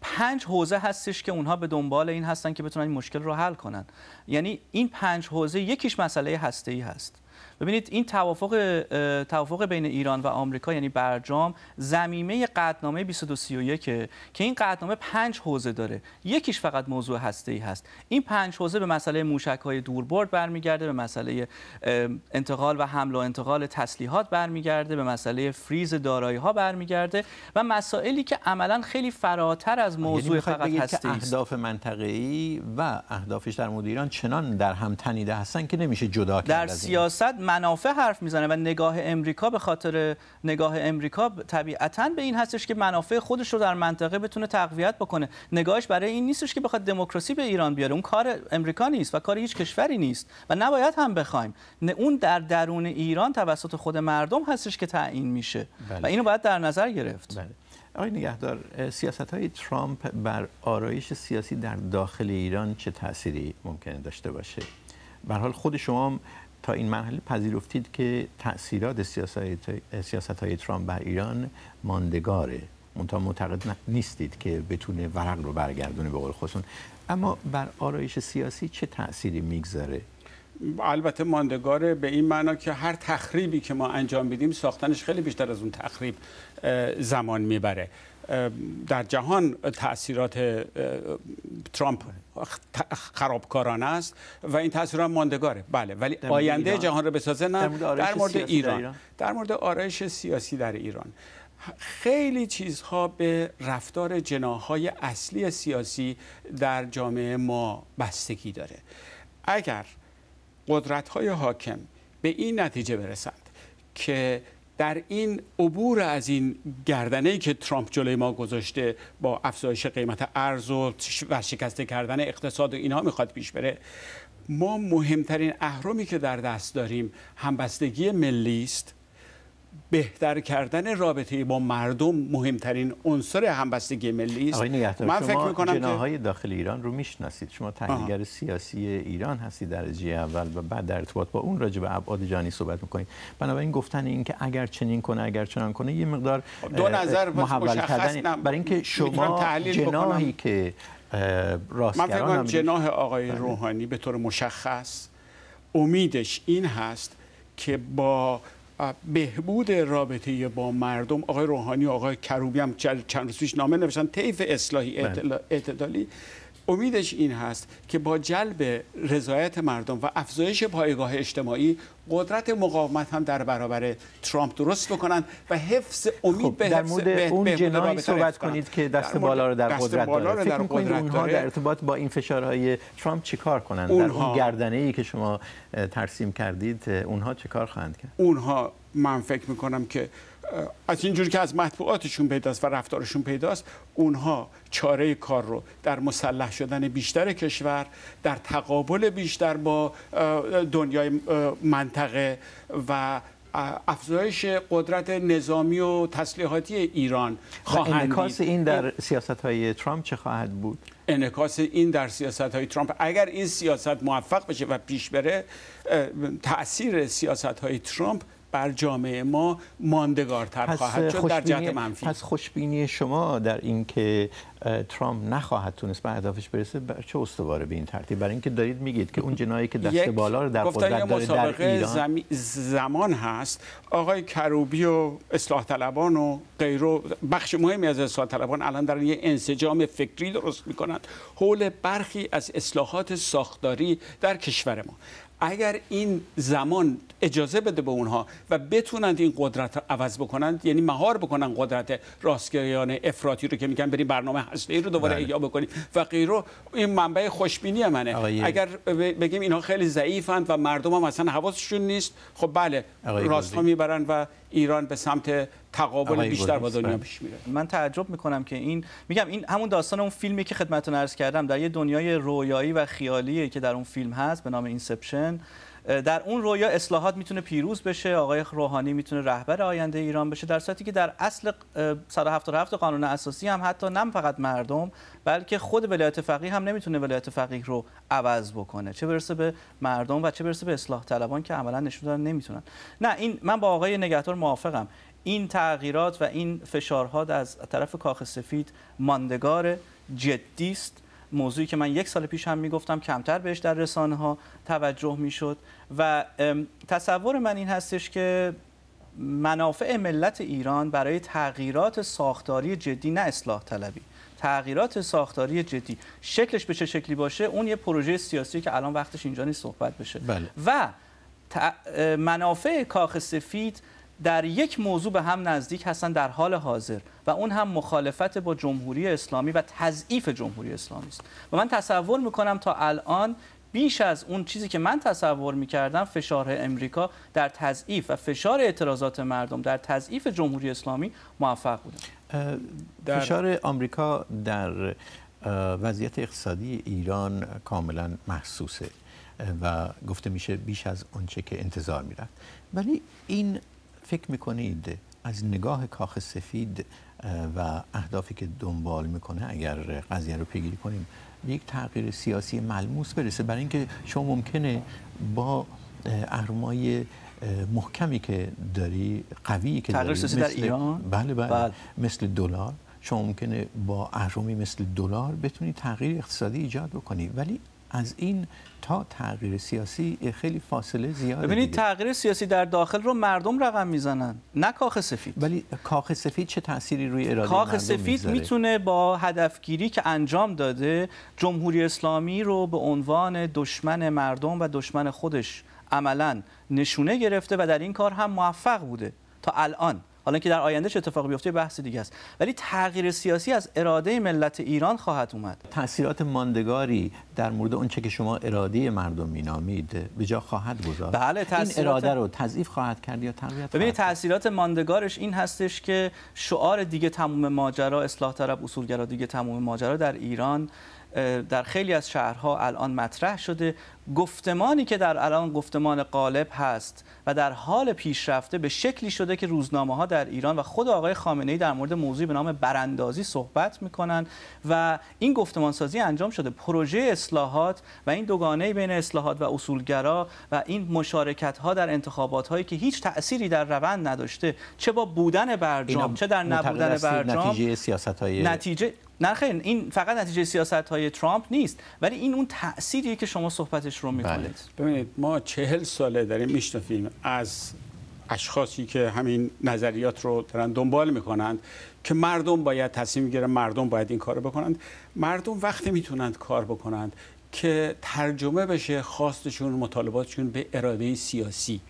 پنج حوزه هستش که اونها به دنبال این هستن که بتونن این مشکل رو حل کنن یعنی این پنج حوزه یکیش مسئله هسته ای هست ببینید این توافق توافق بین ایران و آمریکا یعنی برجام زمینه قطعنامه 2231 که این قدنامه پنج حوزه داره یکیش فقط موضوع هسته ای هست این پنج حوزه به مسئله موشک های دوربرد برمیگرده به مسئله انتقال و حمل و انتقال تسلیحات برمیگرده به مسئله فریز دارایی ها برمیگرده و مسائلی که عملا خیلی فراتر از یعنی موضوع فقط هسته اهداف منطقه‌ای و اهدافش در مورد ایران چنان در هم تنیده هستن که نمیشه جدا کرد در سیاست منافع حرف میزنه و نگاه امریکا به خاطر نگاه امریکا طبیعتا به این هستش که منافع خودش رو در منطقه بتونه تقویت بکنه نگاهش برای این نیستش که بخواد دموکراسی به ایران بیاره اون کار امریکا نیست و کار هیچ کشوری نیست و نباید هم بخوایم اون در درون ایران توسط خود مردم هستش که تعیین میشه بله. و اینو باید در نظر گرفت بله. آقای نگهدار سیاست های ترامپ بر آرایش سیاسی در داخل ایران چه تأثیری ممکنه داشته باشه؟ حال خود شما تا این مرحله پذیرفتید که تأثیرات سیاست, های ترامپ بر ایران ماندگاره منتها معتقد نیستید که بتونه ورق رو برگردونه به قول خودتون اما بر آرایش سیاسی چه تأثیری میگذاره البته ماندگاره به این معنا که هر تخریبی که ما انجام بدیم ساختنش خیلی بیشتر از اون تخریب زمان میبره در جهان تاثیرات ترامپ خرابکارانه است و این تاثیرات ماندگاره بله ولی آینده جهان رو بسازه نه در مورد, در مورد ایران. ایران در مورد آرایش سیاسی در ایران خیلی چیزها به رفتار جناهای اصلی سیاسی در جامعه ما بستگی داره اگر قدرت های حاکم به این نتیجه برسند که در این عبور از این گردنه ای که ترامپ جلوی ما گذاشته با افزایش قیمت ارز و ورشکسته کردن اقتصاد و اینها میخواد پیش بره ما مهمترین اهرمی که در دست داریم همبستگی ملی است بهتر کردن رابطه با مردم مهمترین عنصر همبستگی ملی است من فکر می‌کنم جناهای داخل ایران رو میشناسید شما تحلیلگر سیاسی ایران هستید درجه اول و بعد در ارتباط با اون راجع به ابعاد جانی صحبت می‌کنید بنابراین گفتن این که اگر چنین کنه اگر چنان کنه یه مقدار دو نظر مشخص کردن برای اینکه شما جناهی که راستگران من فکر جناح آقای بله. روحانی به طور مشخص امیدش این هست که با بهبود رابطه با مردم آقای روحانی آقای کروبی هم چند روز پیش نامه نوشتن طیف اصلاحی بله. اعتدالی امیدش این هست که با جلب رضایت مردم و افزایش پایگاه اجتماعی قدرت مقاومت هم در برابر ترامپ درست بکنن و حفظ امید خب، به در مورد اون جنایی صحبت کنید که دست بالا رو در قدرت داره فکر اونها در ارتباط با این فشارهای ترامپ چیکار کنند؟ اونها... در اون گردنه ای که شما ترسیم کردید اونها چیکار خواهند کرد اونها من فکر میکنم که از اینجور که از مطبوعاتشون پیداست و رفتارشون پیداست اونها چاره کار رو در مسلح شدن بیشتر کشور در تقابل بیشتر با دنیای منطقه و افزایش قدرت نظامی و تسلیحاتی ایران خواهند انکاس این در خب. سیاست های ترامپ چه خواهد بود؟ انکاس این در سیاست های ترامپ اگر این سیاست موفق بشه و پیش بره تاثیر سیاست های ترامپ بر جامعه ما ماندگارتر خواهد شد در جهت منفی پس خوشبینی شما در اینکه ترامپ نخواهد تونست به اهدافش برسه چه استواره به این ترتیب برای اینکه دارید میگید که اون جنایی که دست بالا رو در قدرت داره در ایران زمان هست آقای کروبی و اصلاح طلبان و غیرو بخش مهمی از اصلاح طلبان الان در یه انسجام فکری درست میکنند حول برخی از اصلاحات ساختاری در کشور ما اگر این زمان اجازه بده به اونها و بتونند این قدرت عوض بکنند یعنی مهار بکنن قدرت راستگیان افراطی رو که میگن بریم برنامه هسته رو دوباره بله. احیا بکنیم و غیره این منبع خوشبینی منه اگر بگیم اینها خیلی ضعیفند و مردم هم اصلا حواسشون نیست خب بله راست ها میبرن و ایران به سمت تقابل بیشتر با دنیا بله. پیش میره من تعجب میکنم که این میگم این همون داستان اون فیلمی که خدمتتون عرض کردم در دنیای رویایی و خیالیه که در اون فیلم هست به نام اینسپشن در اون رویا اصلاحات میتونه پیروز بشه آقای روحانی میتونه رهبر آینده ایران بشه در صورتی که در اصل 177 قانون اساسی هم حتی نه فقط مردم بلکه خود ولایت فقیه هم نمیتونه ولایت فقیه رو عوض بکنه چه برسه به مردم و چه برسه به اصلاح طلبان که عملا نشون دادن نمیتونن نه این من با آقای نگهدار موافقم این تغییرات و این فشارها از طرف کاخ سفید ماندگار جدی است موضوعی که من یک سال پیش هم میگفتم کمتر بهش در رسانه ها توجه میشد و تصور من این هستش که منافع ملت ایران برای تغییرات ساختاری جدی نه اصلاح طلبی تغییرات ساختاری جدی شکلش به چه شکلی باشه اون یه پروژه سیاسی که الان وقتش اینجا نیست صحبت بشه بله. و منافع کاخ سفید در یک موضوع به هم نزدیک هستند در حال حاضر و اون هم مخالفت با جمهوری اسلامی و تضعیف جمهوری اسلامی است و من تصور میکنم تا الان بیش از اون چیزی که من تصور میکردم فشار امریکا در تضعیف و فشار اعتراضات مردم در تضعیف جمهوری اسلامی موفق بوده فشار امریکا در وضعیت اقتصادی ایران کاملا محسوسه و گفته میشه بیش از اونچه که انتظار میرفت ولی این فکر میکنید از نگاه کاخ سفید و اهدافی که دنبال میکنه اگر قضیه رو پیگیری کنیم یک تغییر سیاسی ملموس برسه برای اینکه شما ممکنه با اهرمای محکمی که داری قوی که داری مثل در ایران بله،, بله بله, مثل دلار شما ممکنه با اهرمی مثل دلار بتونی تغییر اقتصادی ایجاد بکنی ولی از این تا تغییر سیاسی خیلی فاصله زیاد. ببینید تغییر سیاسی در داخل رو مردم رقم میزنن نه کاخ سفید ولی کاخ سفید چه تأثیری روی اراده کاخ سفید میتونه با هدفگیری که انجام داده جمهوری اسلامی رو به عنوان دشمن مردم و دشمن خودش عملا نشونه گرفته و در این کار هم موفق بوده تا الان حالا که در آینده چه اتفاقی بیفته بحث دیگه است ولی تغییر سیاسی از اراده ملت ایران خواهد اومد تاثیرات ماندگاری در مورد اون چه که شما اراده مردم مینامید به جا خواهد گذاشت بله این اراده رو تضعیف خواهد کرد یا تقویت ببینید تاثیرات ماندگارش این هستش که شعار دیگه تموم ماجرا اصلاح طلب اصولگرا دیگه تموم ماجرا در ایران در خیلی از شهرها الان مطرح شده گفتمانی که در الان گفتمان قالب هست و در حال پیشرفته به شکلی شده که روزنامه ها در ایران و خود آقای خامنه ای در مورد موضوعی به نام براندازی صحبت کنند و این گفتمان سازی انجام شده پروژه اصلاحات و این دوگانه بین اصلاحات و اصولگرا و این مشارکت ها در انتخابات هایی که هیچ تأثیری در روند نداشته چه با بودن برجام چه در نبودن برجام نتیجه سیاست های نتیجه نه خیلی این فقط نتیجه سیاست های ترامپ نیست ولی این اون تأثیری که شما صحبتش رو میکنید بله. ببینید ما چهل ساله داریم میشنفیم از اشخاصی که همین نظریات رو دارن دنبال میکنند که مردم باید تصمیم گیرن مردم باید این کار بکنند مردم وقتی میتونند کار بکنند که ترجمه بشه خواستشون مطالباتشون به اراده سیاسی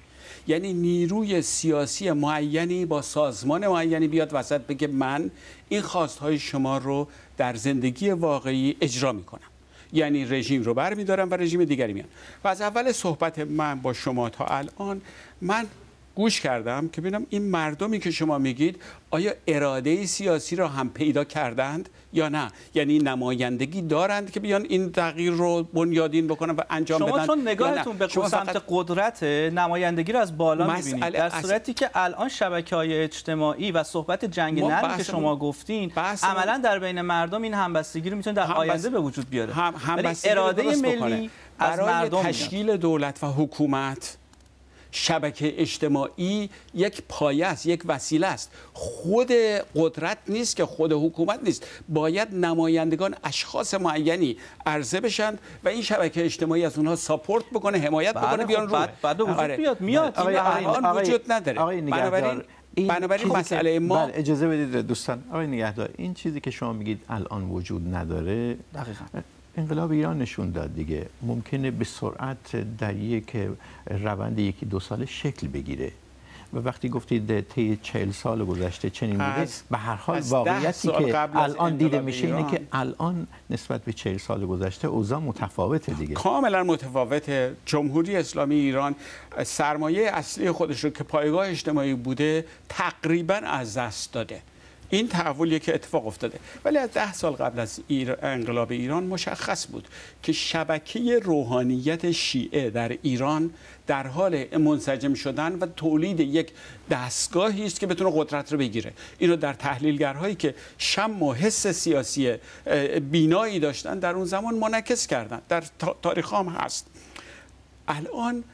یعنی نیروی سیاسی معینی با سازمان معینی بیاد وسط بگه من این خواستهای شما رو در زندگی واقعی اجرا میکنم یعنی رژیم رو برمیدارم و رژیم دیگری میان و از اول صحبت من با شما تا الان من گوش کردم که ببینم این مردمی که شما میگید آیا اراده سیاسی را هم پیدا کردند یا نه یعنی نمایندگی دارند که بیان این تغییر رو بنیادین بکنن و انجام شما بدن شما چون نگاهتون به سمت فقط... قدرت نمایندگی رو از بالا مسئله... میبینید در صورتی که الان شبکه های اجتماعی و صحبت جنگ نرم که شما گفتین عملاً عملا در بین مردم این همبستگی رو میتونه در هم آینده به وجود بیاره هم... هم یعنی اراده ملی مردم تشکیل دولت و حکومت شبکه اجتماعی یک پایه است یک وسیله است خود قدرت نیست که خود حکومت نیست باید نمایندگان اشخاص معینی عرضه بشند و این شبکه اجتماعی از اونها ساپورت بکنه حمایت بله، بکنه بیان خب، رو بعد وجود بیاد آره. میاد آره. آقای الان وجود نداره بنابراین این بنابراین مسئله ما بله، اجازه بدید دوستان آقای نگهدار این چیزی که شما میگید الان وجود نداره دقیقاً انقلاب ایران نشون داد دیگه ممکنه به سرعت در یک روند یکی دو ساله شکل بگیره و وقتی گفتید طی چهل سال گذشته چنین بوده به هر حال واقعیتی که الان دیده میشه اینه که الان نسبت به چهل سال گذشته اوضاع متفاوته دیگه کاملا متفاوته جمهوری اسلامی ایران سرمایه اصلی خودش رو که پایگاه اجتماعی بوده تقریبا از دست داده این تحولیه که اتفاق افتاده ولی از ده سال قبل از انقلاب ایران مشخص بود که شبکه روحانیت شیعه در ایران در حال منسجم شدن و تولید یک دستگاهی است که بتونه قدرت رو بگیره اینو در تحلیلگرهایی که شم و حس سیاسی بینایی داشتن در اون زمان منعکس کردن در تاریخ هم هست الان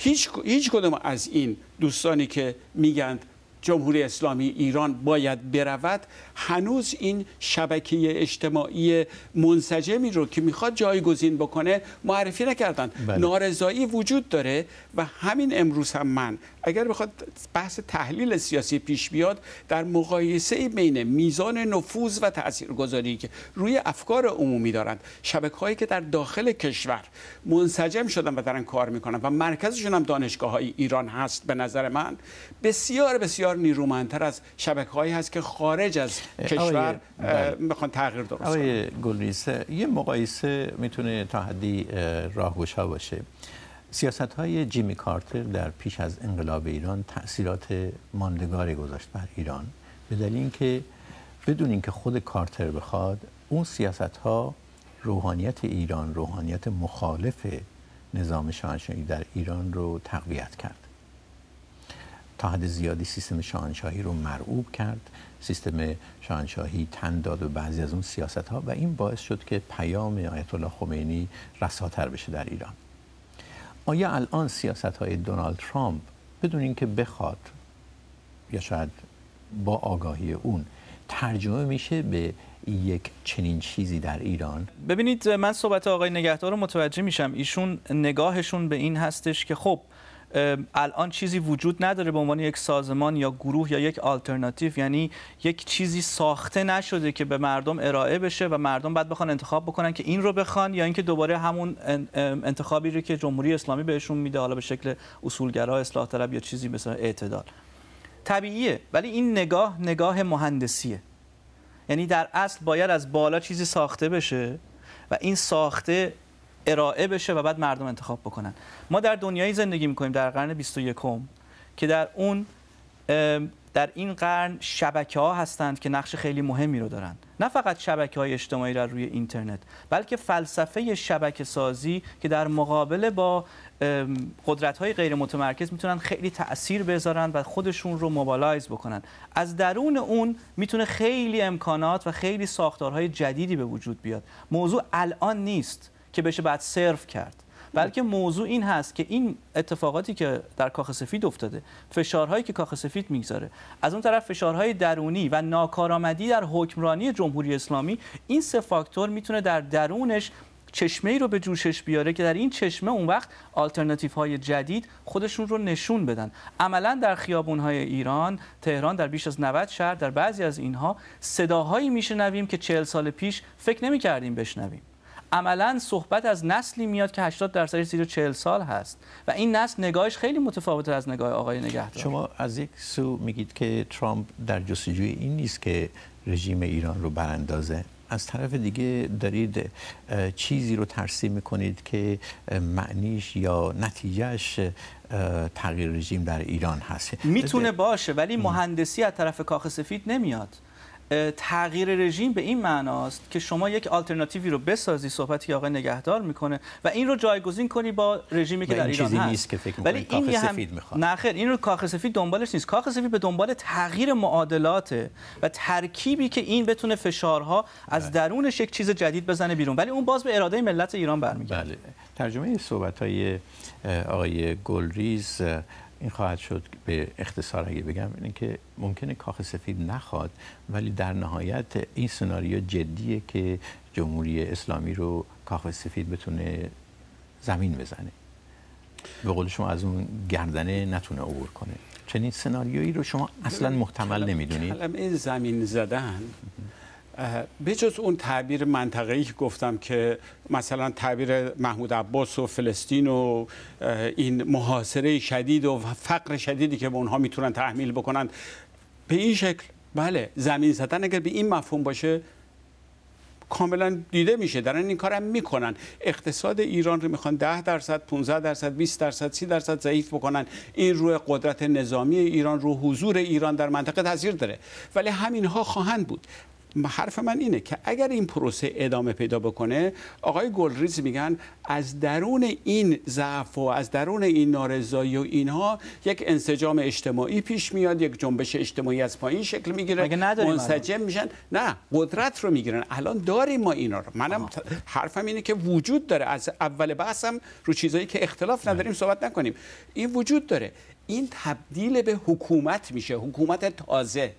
هیچ, هیچ کدوم از این دوستانی که میگند جمهوری اسلامی ایران باید برود هنوز این شبکه اجتماعی منسجمی رو که میخواد جایگزین بکنه معرفی نکردن بله. نارضایی وجود داره و همین امروز هم من اگر بخواد بحث تحلیل سیاسی پیش بیاد در مقایسه بین میزان نفوذ و تاثیرگذاری که روی افکار عمومی دارند شبکه هایی که در داخل کشور منسجم شدن و دارن کار میکنن و مرکزشون هم دانشگاه های ایران هست به نظر من بسیار بسیار نیرومندتر از شبکه هایی هست که خارج از کشور بله. میخوان تغییر درست آقای یه مقایسه میتونه تا حدی باشه سیاست های جیمی کارتر در پیش از انقلاب ایران تاثیرات ماندگاری گذاشت بر ایران به دلیل اینکه بدون اینکه خود کارتر بخواد اون سیاست ها روحانیت ایران روحانیت مخالف نظام شاهنشاهی در ایران رو تقویت کرد تا حد زیادی سیستم شاهنشاهی رو مرعوب کرد سیستم شاهنشاهی تن داد و بعضی از اون سیاست ها و این باعث شد که پیام آیت الله خمینی رساتر بشه در ایران آیا الان سیاست های دونالد ترامپ بدون اینکه بخواد یا شاید با آگاهی اون ترجمه میشه به یک چنین چیزی در ایران ببینید من صحبت آقای نگهدار رو متوجه میشم ایشون نگاهشون به این هستش که خب الان چیزی وجود نداره به عنوان یک سازمان یا گروه یا یک آلترناتیو یعنی یک چیزی ساخته نشده که به مردم ارائه بشه و مردم بعد بخوان انتخاب بکنن که این رو بخوان یا اینکه دوباره همون انتخابی رو که جمهوری اسلامی بهشون میده حالا به شکل اصولگرا اصلاح طلب یا چیزی مثل اعتدال طبیعیه ولی این نگاه نگاه مهندسیه یعنی در اصل باید از بالا چیزی ساخته بشه و این ساخته ارائه بشه و بعد مردم انتخاب بکنن ما در دنیای زندگی میکنیم در قرن 21 که در اون در این قرن شبکه ها هستند که نقش خیلی مهمی رو دارند نه فقط شبکه های اجتماعی را روی اینترنت بلکه فلسفه شبکه سازی که در مقابله با قدرت های غیر متمرکز میتونن خیلی تاثیر بذارن و خودشون رو موبالایز بکنن از درون اون میتونه خیلی امکانات و خیلی ساختارهای جدیدی به وجود بیاد موضوع الان نیست که بشه بعد سرف کرد بلکه موضوع این هست که این اتفاقاتی که در کاخ سفید افتاده فشارهایی که کاخ سفید میگذاره از اون طرف فشارهای درونی و ناکارآمدی در حکمرانی جمهوری اسلامی این سه فاکتور میتونه در درونش چشمه ای رو به جوشش بیاره که در این چشمه اون وقت آلترناتیف های جدید خودشون رو نشون بدن عملا در خیابون های ایران تهران در بیش از 90 شهر در بعضی از اینها صداهایی میشنویم که 40 سال پیش فکر نمی بشنویم عملا صحبت از نسلی میاد که 80 درصد زیر 40 سال هست و این نسل نگاهش خیلی متفاوت از نگاه آقای نگهدار شما از یک سو میگید که ترامپ در جستجوی این نیست که رژیم ایران رو براندازه از طرف دیگه دارید چیزی رو ترسیم میکنید که معنیش یا نتیجهش تغییر رژیم در ایران هست میتونه باشه ولی مهندسی از طرف کاخ سفید نمیاد تغییر رژیم به این معناست که شما یک آلترناتیوی رو بسازی صحبتی که آقای نگهدار میکنه و این رو جایگزین کنی با رژیمی که در ایران هست نیست که فکر ولی این کاخ سفید میخواد نه خیر این رو کاخ سفید دنبالش نیست کاخ سفید به دنبال تغییر معادلاته و ترکیبی که این بتونه فشارها از بله. درونش یک چیز جدید بزنه بیرون ولی اون باز به اراده ملت ایران برمیگرده بله. ترجمه صحبت آقای گلریز این خواهد شد به اختصار اگه بگم اینه که ممکنه کاخ سفید نخواد ولی در نهایت این سناریو جدیه که جمهوری اسلامی رو کاخ سفید بتونه زمین بزنه به قول شما از اون گردنه نتونه عبور کنه چنین سناریویی رو شما اصلا محتمل نمیدونید این زمین زدن بجز اون تعبیر منطقه‌ای که گفتم که مثلا تعبیر محمود عباس و فلسطین و این محاصره شدید و فقر شدیدی که به اونها میتونن تحمیل بکنن به این شکل بله زمین زدن اگر به این مفهوم باشه کاملا دیده میشه دارن این کارم میکنن اقتصاد ایران رو میخوان 10 درصد 15 درصد 20 درصد 30 درصد ضعیف بکنن این روی قدرت نظامی ایران رو حضور ایران در منطقه تاثیر داره ولی همینها خواهند بود حرف من اینه که اگر این پروسه ادامه پیدا بکنه آقای گلریز میگن از درون این ضعف و از درون این نارضایی و اینها یک انسجام اجتماعی پیش میاد یک جنبش اجتماعی از پایین شکل میگیره منسجم میشن نه قدرت رو میگیرن الان داریم ما اینا رو منم حرفم اینه که وجود داره از اول بحثم رو چیزایی که اختلاف بله. نداریم صحبت نکنیم این وجود داره این تبدیل به حکومت میشه حکومت تازه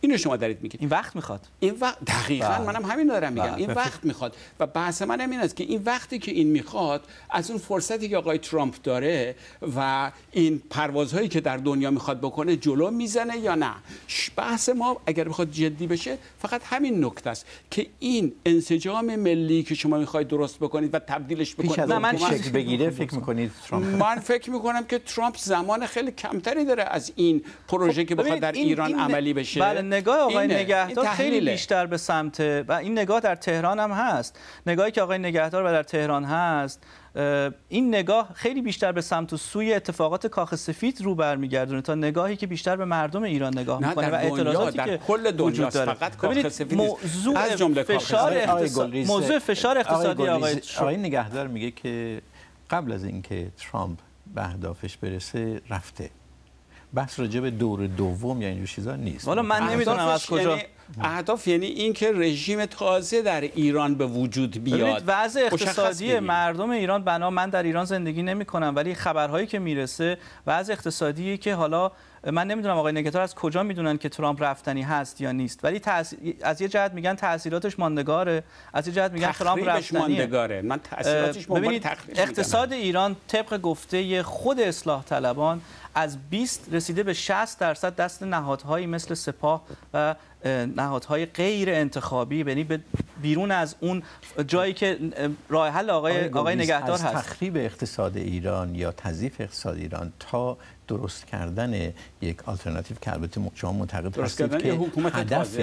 اینو شما دارید میگید این وقت میخواد این وقت دقیقاً بله. منم همین دارم میگم بله، این وقت میخواد و بحث من همین این است که این وقتی که این میخواد از اون فرصتی که آقای ترامپ داره و این پروازهایی که در دنیا میخواد بکنه جلو میزنه یا نه بحث ما اگر بخواد جدی بشه فقط همین نکته است که این انسجام ملی که شما میخواید درست بکنید و تبدیلش بکنید من شکل بگیره فکر میکنید من فکر میکنم که ترامپ زمان خیلی کمتری داره از این پروژه که خب، بخواد در ایران عملی بشه بله، نگاه آقای نگهدار خیلی بیشتر به سمت و این نگاه در تهران هم هست نگاهی که آقای نگهدار و در تهران هست این نگاه خیلی بیشتر به سمت و سوی اتفاقات کاخ سفید رو برمیگردونه تا نگاهی که بیشتر به مردم ایران نگاه میکنه و اعتراضاتی که کل فقط موضوع از جمله فشار اقتصادی موضوع فشار اقتصادی آقای, آقای نگهدار میگه که قبل از اینکه ترامپ به اهدافش برسه رفته بحث راجع به دور دوم یا اینجور چیزا نیست حالا من نمیدونم از یعنی کجا اهداف یعنی اینکه رژیم تازه در ایران به وجود بیاد وضع اقتصادی مردم ایران بنا من در ایران زندگی نمی کنم ولی خبرهایی که میرسه وضع اقتصادی که حالا من نمیدونم آقای نگتار از کجا میدونن که ترامپ رفتنی هست یا نیست ولی از یه جهت میگن تاثیراتش ماندگاره از یه جهت میگن ترامپ رفتنی. من تاثیراتش اقتصاد ایران طبق گفته خود اصلاح طلبان از 20 رسیده به 60 درصد دست نهادهایی مثل سپاه و نهادهای غیر انتخابی یعنی بیرون از اون جایی که راه حل آقای آقای نگهدار هست تخریب اقتصاد ایران یا تضعیف اقتصاد ایران تا درست کردن یک آلترناتیو که البته شما معتقد هستید که هدف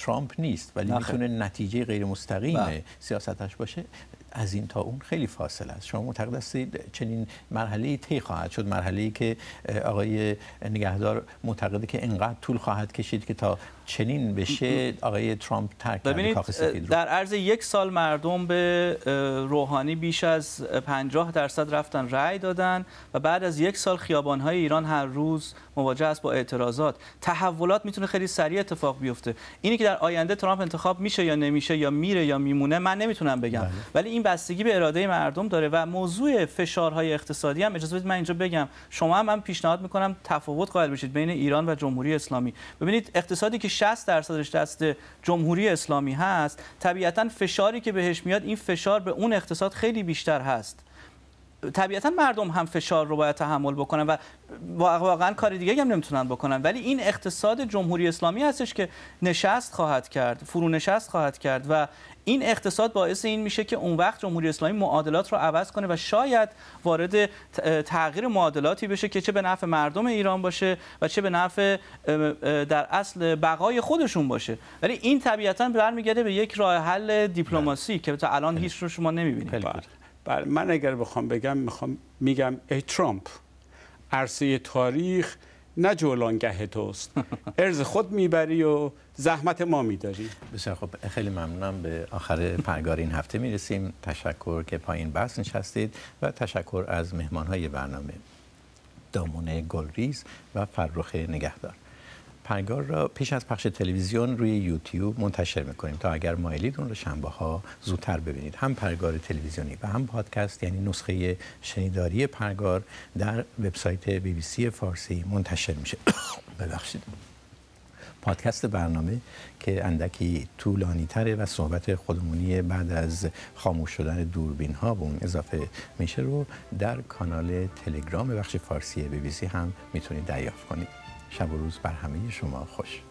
ترامپ نیست ولی میتونه نتیجه غیر مستقیم بله. سیاستش باشه از این تا اون خیلی فاصله است شما معتقد هستید چنین مرحله طی خواهد شد مرحله ای که آقای نگهدار معتقده که انقدر طول خواهد کشید که تا چنین بشه آقای ترامپ ترک کرد کاخ سفید رو. در عرض یک سال مردم به روحانی بیش از 50 درصد رفتن رأی دادن و بعد از یک سال خیابان‌های ایران هر روز مواجه است با اعتراضات تحولات میتونه خیلی سریع اتفاق بیفته اینی که در آینده ترامپ انتخاب میشه یا نمیشه یا میره یا میمونه من نمیتونم بگم بله. ولی این بستگی به اراده مردم داره و موضوع فشارهای اقتصادی هم اجازه بدید من اینجا بگم شما هم من پیشنهاد می‌کنم تفاوت قائل بشید بین ایران و جمهوری اسلامی ببینید اقتصادی که 60 درصدش دست جمهوری اسلامی هست طبیعتا فشاری که بهش میاد این فشار به اون اقتصاد خیلی بیشتر هست طبیعتا مردم هم فشار رو باید تحمل بکنن و واقعا کار دیگه هم نمیتونن بکنن ولی این اقتصاد جمهوری اسلامی هستش که نشست خواهد کرد فرونشست خواهد کرد و این اقتصاد باعث این میشه که اون وقت جمهوری اسلامی معادلات رو عوض کنه و شاید وارد تغییر معادلاتی بشه که چه به نفع مردم ایران باشه و چه به نفع در اصل بقای خودشون باشه ولی این طبیعتا برمیگرده به یک راه حل دیپلماسی بله. که تا الان هیچ رو شما نمیبینید بله من اگر بخوام بگم میخوام میگم ای ترامپ عرصه تاریخ نه جولانگه توست <laughs> ارز خود میبری و زحمت ما میداری بسیار خب خیلی ممنونم به آخر پرگار این هفته میرسیم تشکر که پایین بحث نشستید و تشکر از مهمان های برنامه دامونه گلریز و فرخ نگهدار پنگار را پیش از پخش تلویزیون روی یوتیوب منتشر میکنیم تا اگر مایلید اون رو شنبه ها زودتر ببینید هم پرگار تلویزیونی و هم پادکست یعنی نسخه شنیداری پرگار در وبسایت بی بی سی فارسی منتشر میشه <coughs> ببخشید پادکست برنامه که اندکی طولانی تره و صحبت خودمونی بعد از خاموش شدن دوربین ها به اون اضافه میشه رو در کانال تلگرام بخش فارسی بی بی سی هم میتونید دریافت کنید شب و روز بر همه شما خوش